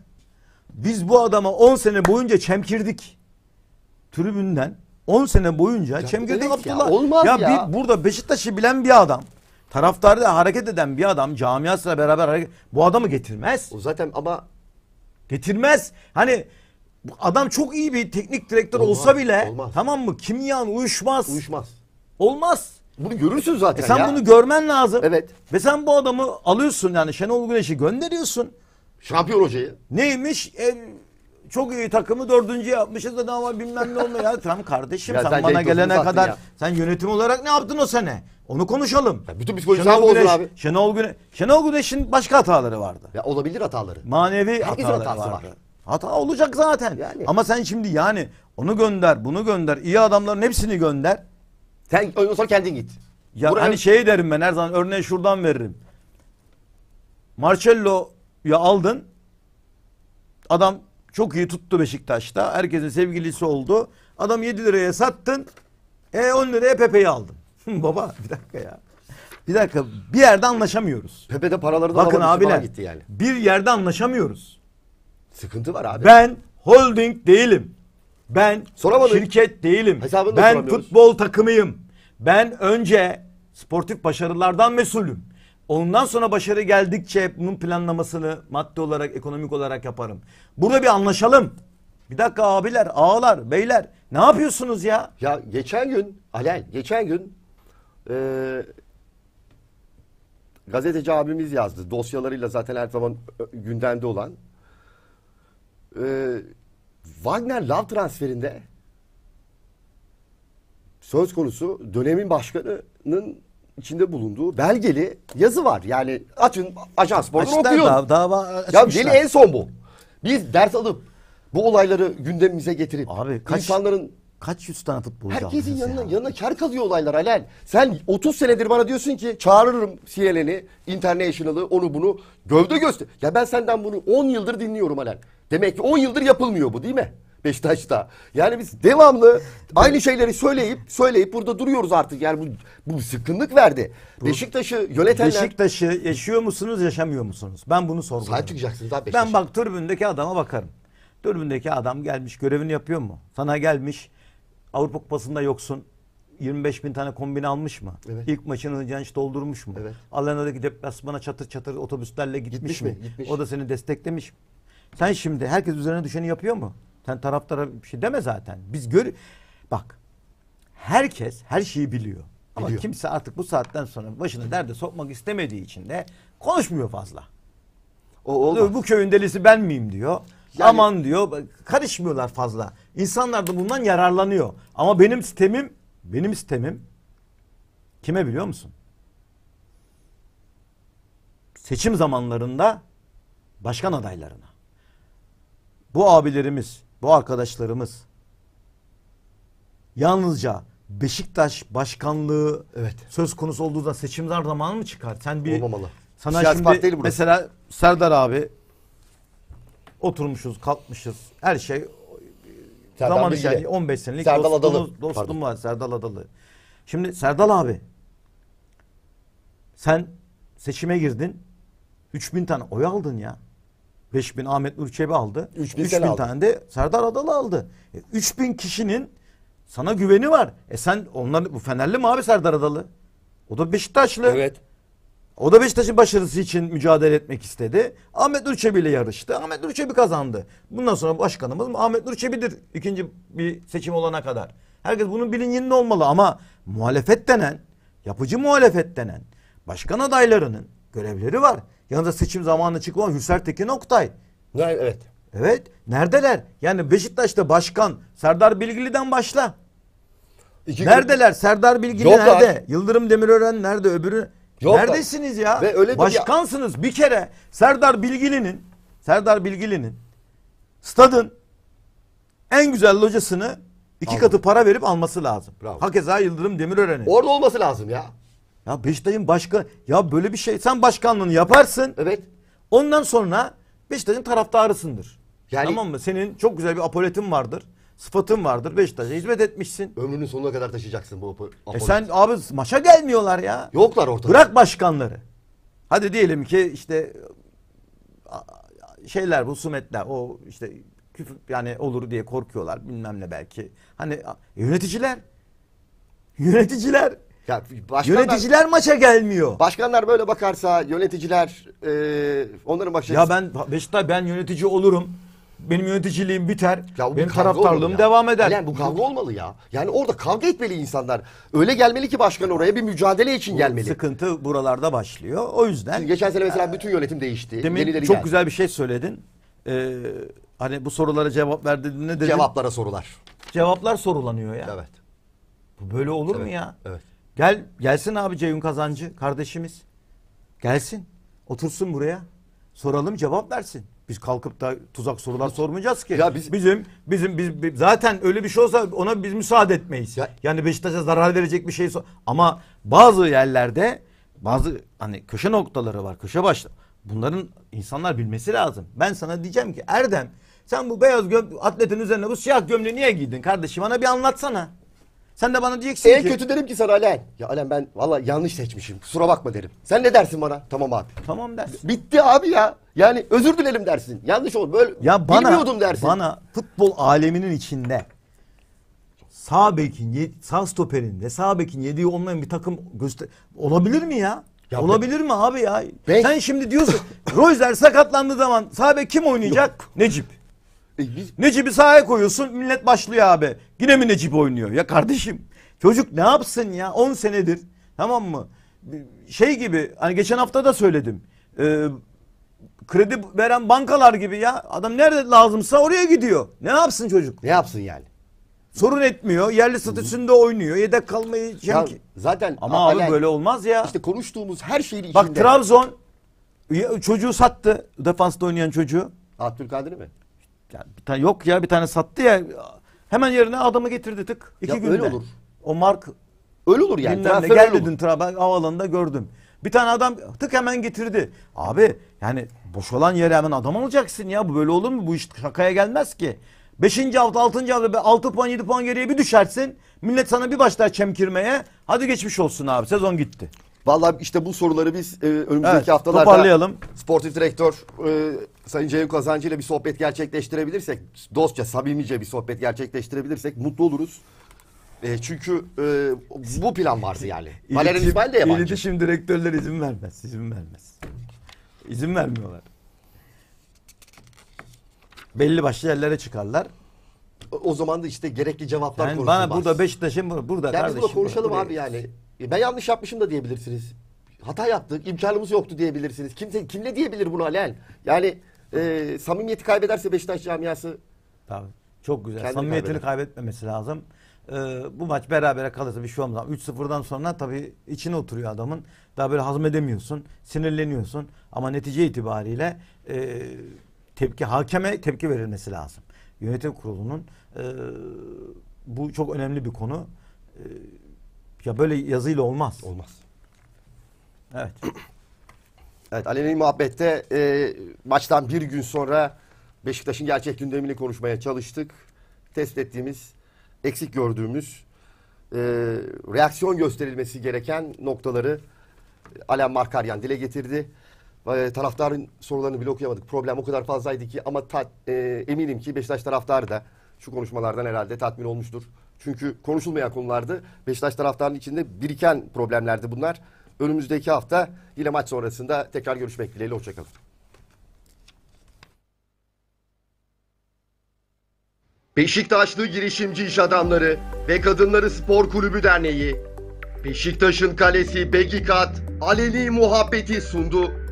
Biz bu adama 10 sene boyunca çemkirdik. Tribünden 10 sene boyunca çemkirdik evet ya, Abdullah. olmaz ya. bir- burada Beşiktaş'ı bilen bir adam taraftarda hareket eden bir adam camiasıyla beraber hareket, bu adamı getirmez. O zaten ama getirmez. Hani adam çok iyi bir teknik direktör olmaz, olsa bile olmaz. tamam mı? Kimyan uyuşmaz. Uyuşmaz. Olmaz. Bunu görürsün zaten e sen ya. bunu görmen lazım. Evet. Ve sen bu adamı alıyorsun yani Şenol Güneş'i gönderiyorsun. Şampiyon hocayı. Neymiş? E, çok iyi takımı dördüncü yapmışız da ama bilmem ne olmuyor. Ya, tamam kardeşim ya sen, sen bana gelene kadar ya. sen yönetim olarak ne yaptın o sene? Onu konuşalım. Ya bütün psikoloji Şenol bozdu Güneş, abi. Şenol Güneş, Şenol Güneş'in başka hataları vardı. Ya olabilir hataları. Manevi Herkesin hataları hatası vardı. var. Hata olacak zaten. Yani. Ama sen şimdi yani onu gönder, bunu gönder, iyi adamların hepsini gönder. Sen ondan sonra kendin git. Ya Buraya... hani şey derim ben her zaman örneği şuradan veririm. Marcello'yu aldın. Adam çok iyi tuttu Beşiktaş'ta. Herkesin sevgilisi oldu. Adam 7 liraya sattın. E 10 liraya Pepe'yi aldın. Baba bir dakika ya. Bir dakika bir yerde anlaşamıyoruz. Pepe de paraları da Bakın abiler gitti yani. bir yerde anlaşamıyoruz. Sıkıntı var abi. Ben holding değilim. Ben Soramadık. şirket değilim. Hesabını ben futbol takımıyım. Ben önce sportif başarılardan mesulüm. Ondan sonra başarı geldikçe bunun planlamasını maddi olarak, ekonomik olarak yaparım. Burada bir anlaşalım. Bir dakika abiler, ağalar, beyler ne yapıyorsunuz ya? Ya geçen gün Alel geçen gün e, gazeteci abimiz yazdı. Dosyalarıyla zaten her zaman gündemde olan. E, Wagner Love transferinde söz konusu dönemin başkanının içinde bulunduğu belgeli yazı var. Yani açın ajans borcunu okuyun. Dav, dava ya deli en son bu. Biz ders alıp bu olayları gündemimize getirip Abi, kaç... insanların Kaç yüz tane futbolcu Herkesin yanına, ya. yanına kar kazıyor olaylar Halel. Sen 30 senedir bana diyorsun ki çağırırım CLN'i, International'ı, onu bunu gövde göster. Ya ben senden bunu 10 yıldır dinliyorum Halel. Demek ki 10 yıldır yapılmıyor bu değil mi? Beşiktaş'ta. Yani biz devamlı aynı şeyleri söyleyip söyleyip burada duruyoruz artık. Yani bu, bu sıkıntılık verdi. Beşiktaş'ı yönetenler... Beşiktaş'ı yaşıyor musunuz yaşamıyor musunuz? Ben bunu sorguluyorum. Sahip çıkacaksınız abi Beşiktaş. Ben bak türbündeki adama bakarım. türbündeki adam gelmiş görevini yapıyor mu? Sana gelmiş Avrupa Kupası'nda yoksun. 25 bin tane kombin almış mı? Evet. İlk maçını Hıcancı doldurmuş mu? Evet. Alena'daki deplasmana çatır çatır otobüslerle gitmiş, gitmiş mi? mi? Gitmiş. O da seni desteklemiş mi? Sen şimdi herkes üzerine düşeni yapıyor mu? Sen taraftara bir şey deme zaten. Biz gör bak herkes her şeyi biliyor. Ama biliyor. kimse artık bu saatten sonra başını derde sokmak istemediği için de konuşmuyor fazla. O olmaz. Bu köyün delisi ben miyim diyor. Yani, Aman diyor karışmıyorlar fazla. İnsanlar da bundan yararlanıyor. Ama benim sistemim benim sistemim kime biliyor musun? Seçim zamanlarında başkan adaylarına. Bu abilerimiz, bu arkadaşlarımız yalnızca Beşiktaş başkanlığı evet. söz konusu olduğunda seçimler zamanı mı çıkar? Sen bir Olmamalı. Sana Siyasi şimdi mesela Serdar abi oturmuşuz, kalkmışız. Her şey Serdal zaman Bilgili. 15 senelik Serdal Adalı. dostum var Serdal Adalı. Şimdi Serdal abi sen seçime girdin. 3000 tane oy aldın ya. 5000 Ahmet Nur Çebi aldı. 3000 sen aldın. tane de Serdar Adalı aldı. E, 3000 kişinin sana güveni var. E sen onlar bu Fenerli mi abi Serdar Adalı? O da Beşiktaşlı. Evet. O da Beşiktaş'ın başarısı için mücadele etmek istedi. Ahmet Nurçebi ile yarıştı. Ahmet Nurçebi kazandı. Bundan sonra başkanımız Ahmet Nurçebi'dir ikinci bir seçim olana kadar. Herkes bunun bilincinde olmalı ama muhalefet denen, yapıcı muhalefet denen başkan adaylarının görevleri var. Yanında seçim zamanı çıkılan Hüsler Tekin Oktay. Evet. Evet. Neredeler? Yani Beşiktaş'ta başkan Serdar Bilgili'den başla. İki Neredeler? Serdar Bilgili Yollar. nerede? Yıldırım Demirören nerede? Öbürü Yok Neredesiniz ya? Ve öyle bir- Başkansınız bir kere. Serdar Bilgili'nin Serdar Bilgili'nin stadın en güzel locasını iki katı para verip alması lazım. Bravo. Hakeza Yıldırım Demirören'in. Orada olması lazım ya. Ya Beşiktaş'ın başka ya böyle bir şey sen başkanlığını yaparsın. Evet. Ondan sonra Beşiktaş'ın taraftarısındır. Yani- tamam mı? Senin çok güzel bir apoletin vardır sıfatın vardır. Beşiktaş'a hizmet etmişsin. Ömrünün sonuna kadar taşıyacaksın bu Apo. E sen abi maça gelmiyorlar ya. Yoklar ortada. Bırak başkanları. Hadi diyelim ki işte şeyler bu sumetler o işte küfür yani olur diye korkuyorlar bilmem ne belki. Hani yöneticiler yöneticiler ya başkanlar, yöneticiler maça gelmiyor. Başkanlar böyle bakarsa yöneticiler e, onların başına... Ya ben Beşiktaş ben yönetici olurum benim yöneticiliğim biter. Ya bu benim taraftarlığım devam eder. Yani bu kavga olmalı ya. Yani orada kavga etmeli insanlar. Öyle gelmeli ki başkan oraya bir mücadele için Bu gelmeli. Sıkıntı buralarda başlıyor. O yüzden Şimdi geçen sene mesela ee, bütün yönetim değişti. demin Yenileri çok geldi. güzel bir şey söyledin. Ee, hani bu sorulara cevap verdiğinde ne dedin? Cevaplara sorular. Cevaplar sorulanıyor ya. Evet. Bu böyle olur mu ya? Evet. Gel gelsin abi Ceyhun Kazancı kardeşimiz. Gelsin. Otursun buraya. Soralım cevap versin. Biz kalkıp da tuzak sorular sormayacağız ki. Ya biz- bizim bizim biz, biz- zaten öyle bir şey olsa ona biz müsaade etmeyiz. Ya- yani Beşiktaş'a zarar verecek bir şey so- ama bazı yerlerde bazı hani köşe noktaları var, köşe başta. Bunların insanlar bilmesi lazım. Ben sana diyeceğim ki Erdem sen bu beyaz göm atletin üzerine bu siyah gömleği niye giydin kardeşim? Bana bir anlatsana. Sen de bana diyeceksin En ki. kötü derim ki sana Alen. Ya Alen ben valla yanlış seçmişim. Kusura bakma derim. Sen ne dersin bana? Tamam abi. Tamam dersin. Bitti abi ya. Yani özür dilerim dersin. Yanlış oldu. Böyle ya bana, bilmiyordum dersin. Bana futbol aleminin içinde sağ bekin, sağ stoperin ve sağ bekin yediği olmayan bir takım göster olabilir mi ya? ya olabilir ben... mi abi ya? Ben... Sen şimdi diyorsun Royzer sakatlandığı zaman sağ bek kim oynayacak? Yok. Necip. E biz... Necip'i sahaya koyuyorsun millet başlıyor abi. Yine mi Necip oynuyor? Ya kardeşim çocuk ne yapsın ya 10 senedir tamam mı? Şey gibi hani geçen hafta da söyledim. Ee, kredi veren bankalar gibi ya adam nerede lazımsa oraya gidiyor. Ne yapsın çocuk? Ne yapsın yani? Sorun etmiyor. Yerli statüsünde oynuyor. Yedek kalmayı şey ya, ki. Zaten ama abi böyle olmaz ya. İşte konuştuğumuz her şeyin içinde. Bak Trabzon çocuğu sattı. Defansta oynayan çocuğu. Abdülkadir mi? Yani bir tane yok ya bir tane sattı ya hemen yerine adamı getirdi tık. iki ya günde. öyle olur. O mark öyle olur yani. Bilmem ne, gel olur. dedin Trabzon havaalanında gördüm. Bir tane adam tık hemen getirdi. Abi yani boş olan yere hemen adam alacaksın ya. Bu böyle olur mu? Bu iş şakaya gelmez ki. Beşinci hafta, altıncı hafta altı puan, yedi puan geriye bir düşersin. Millet sana bir başlar çemkirmeye. Hadi geçmiş olsun abi. Sezon gitti. Vallahi işte bu soruları biz e, önümüzdeki evet, haftalarda toparlayalım. Sportif direktör e, Sayın Cevim Kazancı ile bir sohbet gerçekleştirebilirsek, dostça, samimice bir sohbet gerçekleştirebilirsek mutlu oluruz. E, çünkü e, bu plan vardı yani. Valerian İsmail de yabancı. İletişim direktörler izin vermez, izin vermez. İzin vermiyorlar. Belli başlı yerlere çıkarlar. O, zaman da işte gerekli cevaplar yani konuşulmaz. Bana burada Beşiktaş'ın burada, burada yani kardeşim. Burada konuşalım buraya. abi yani. E, ben yanlış yapmışım da diyebilirsiniz. Hata yaptık, imkanımız yoktu diyebilirsiniz. Kimse kimle diyebilir bunu Halel? Yani e, samimiyeti kaybederse Beşiktaş camiası Tabii. Çok güzel. Kendini Samimiyetini kaybeder. kaybetmemesi lazım. Ee, bu maç berabere kalırsa bir şey olmaz. 3-0'dan sonra tabii içine oturuyor adamın. Daha böyle hazmedemiyorsun. Sinirleniyorsun. Ama netice itibariyle e, tepki hakeme tepki verilmesi lazım. Yönetim kurulunun e, bu çok önemli bir konu. E, ya böyle yazıyla olmaz. olmaz. Evet. Evet Aleni Muhabbet'te e, maçtan bir gün sonra Beşiktaş'ın gerçek gündemini konuşmaya çalıştık. Test ettiğimiz, eksik gördüğümüz, e, reaksiyon gösterilmesi gereken noktaları Alen Markaryan dile getirdi. E, taraftarın sorularını bile okuyamadık. Problem o kadar fazlaydı ki ama ta, e, eminim ki Beşiktaş taraftarı da şu konuşmalardan herhalde tatmin olmuştur. Çünkü konuşulmayan konulardı. Beşiktaş taraftarının içinde biriken problemlerdi bunlar. Önümüzdeki hafta yine maç sonrasında tekrar görüşmek dileğiyle. Hoşçakalın. Beşiktaşlı girişimci iş adamları ve Kadınları Spor Kulübü Derneği Beşiktaş'ın kalesi Begikat Aleli muhabbeti sundu.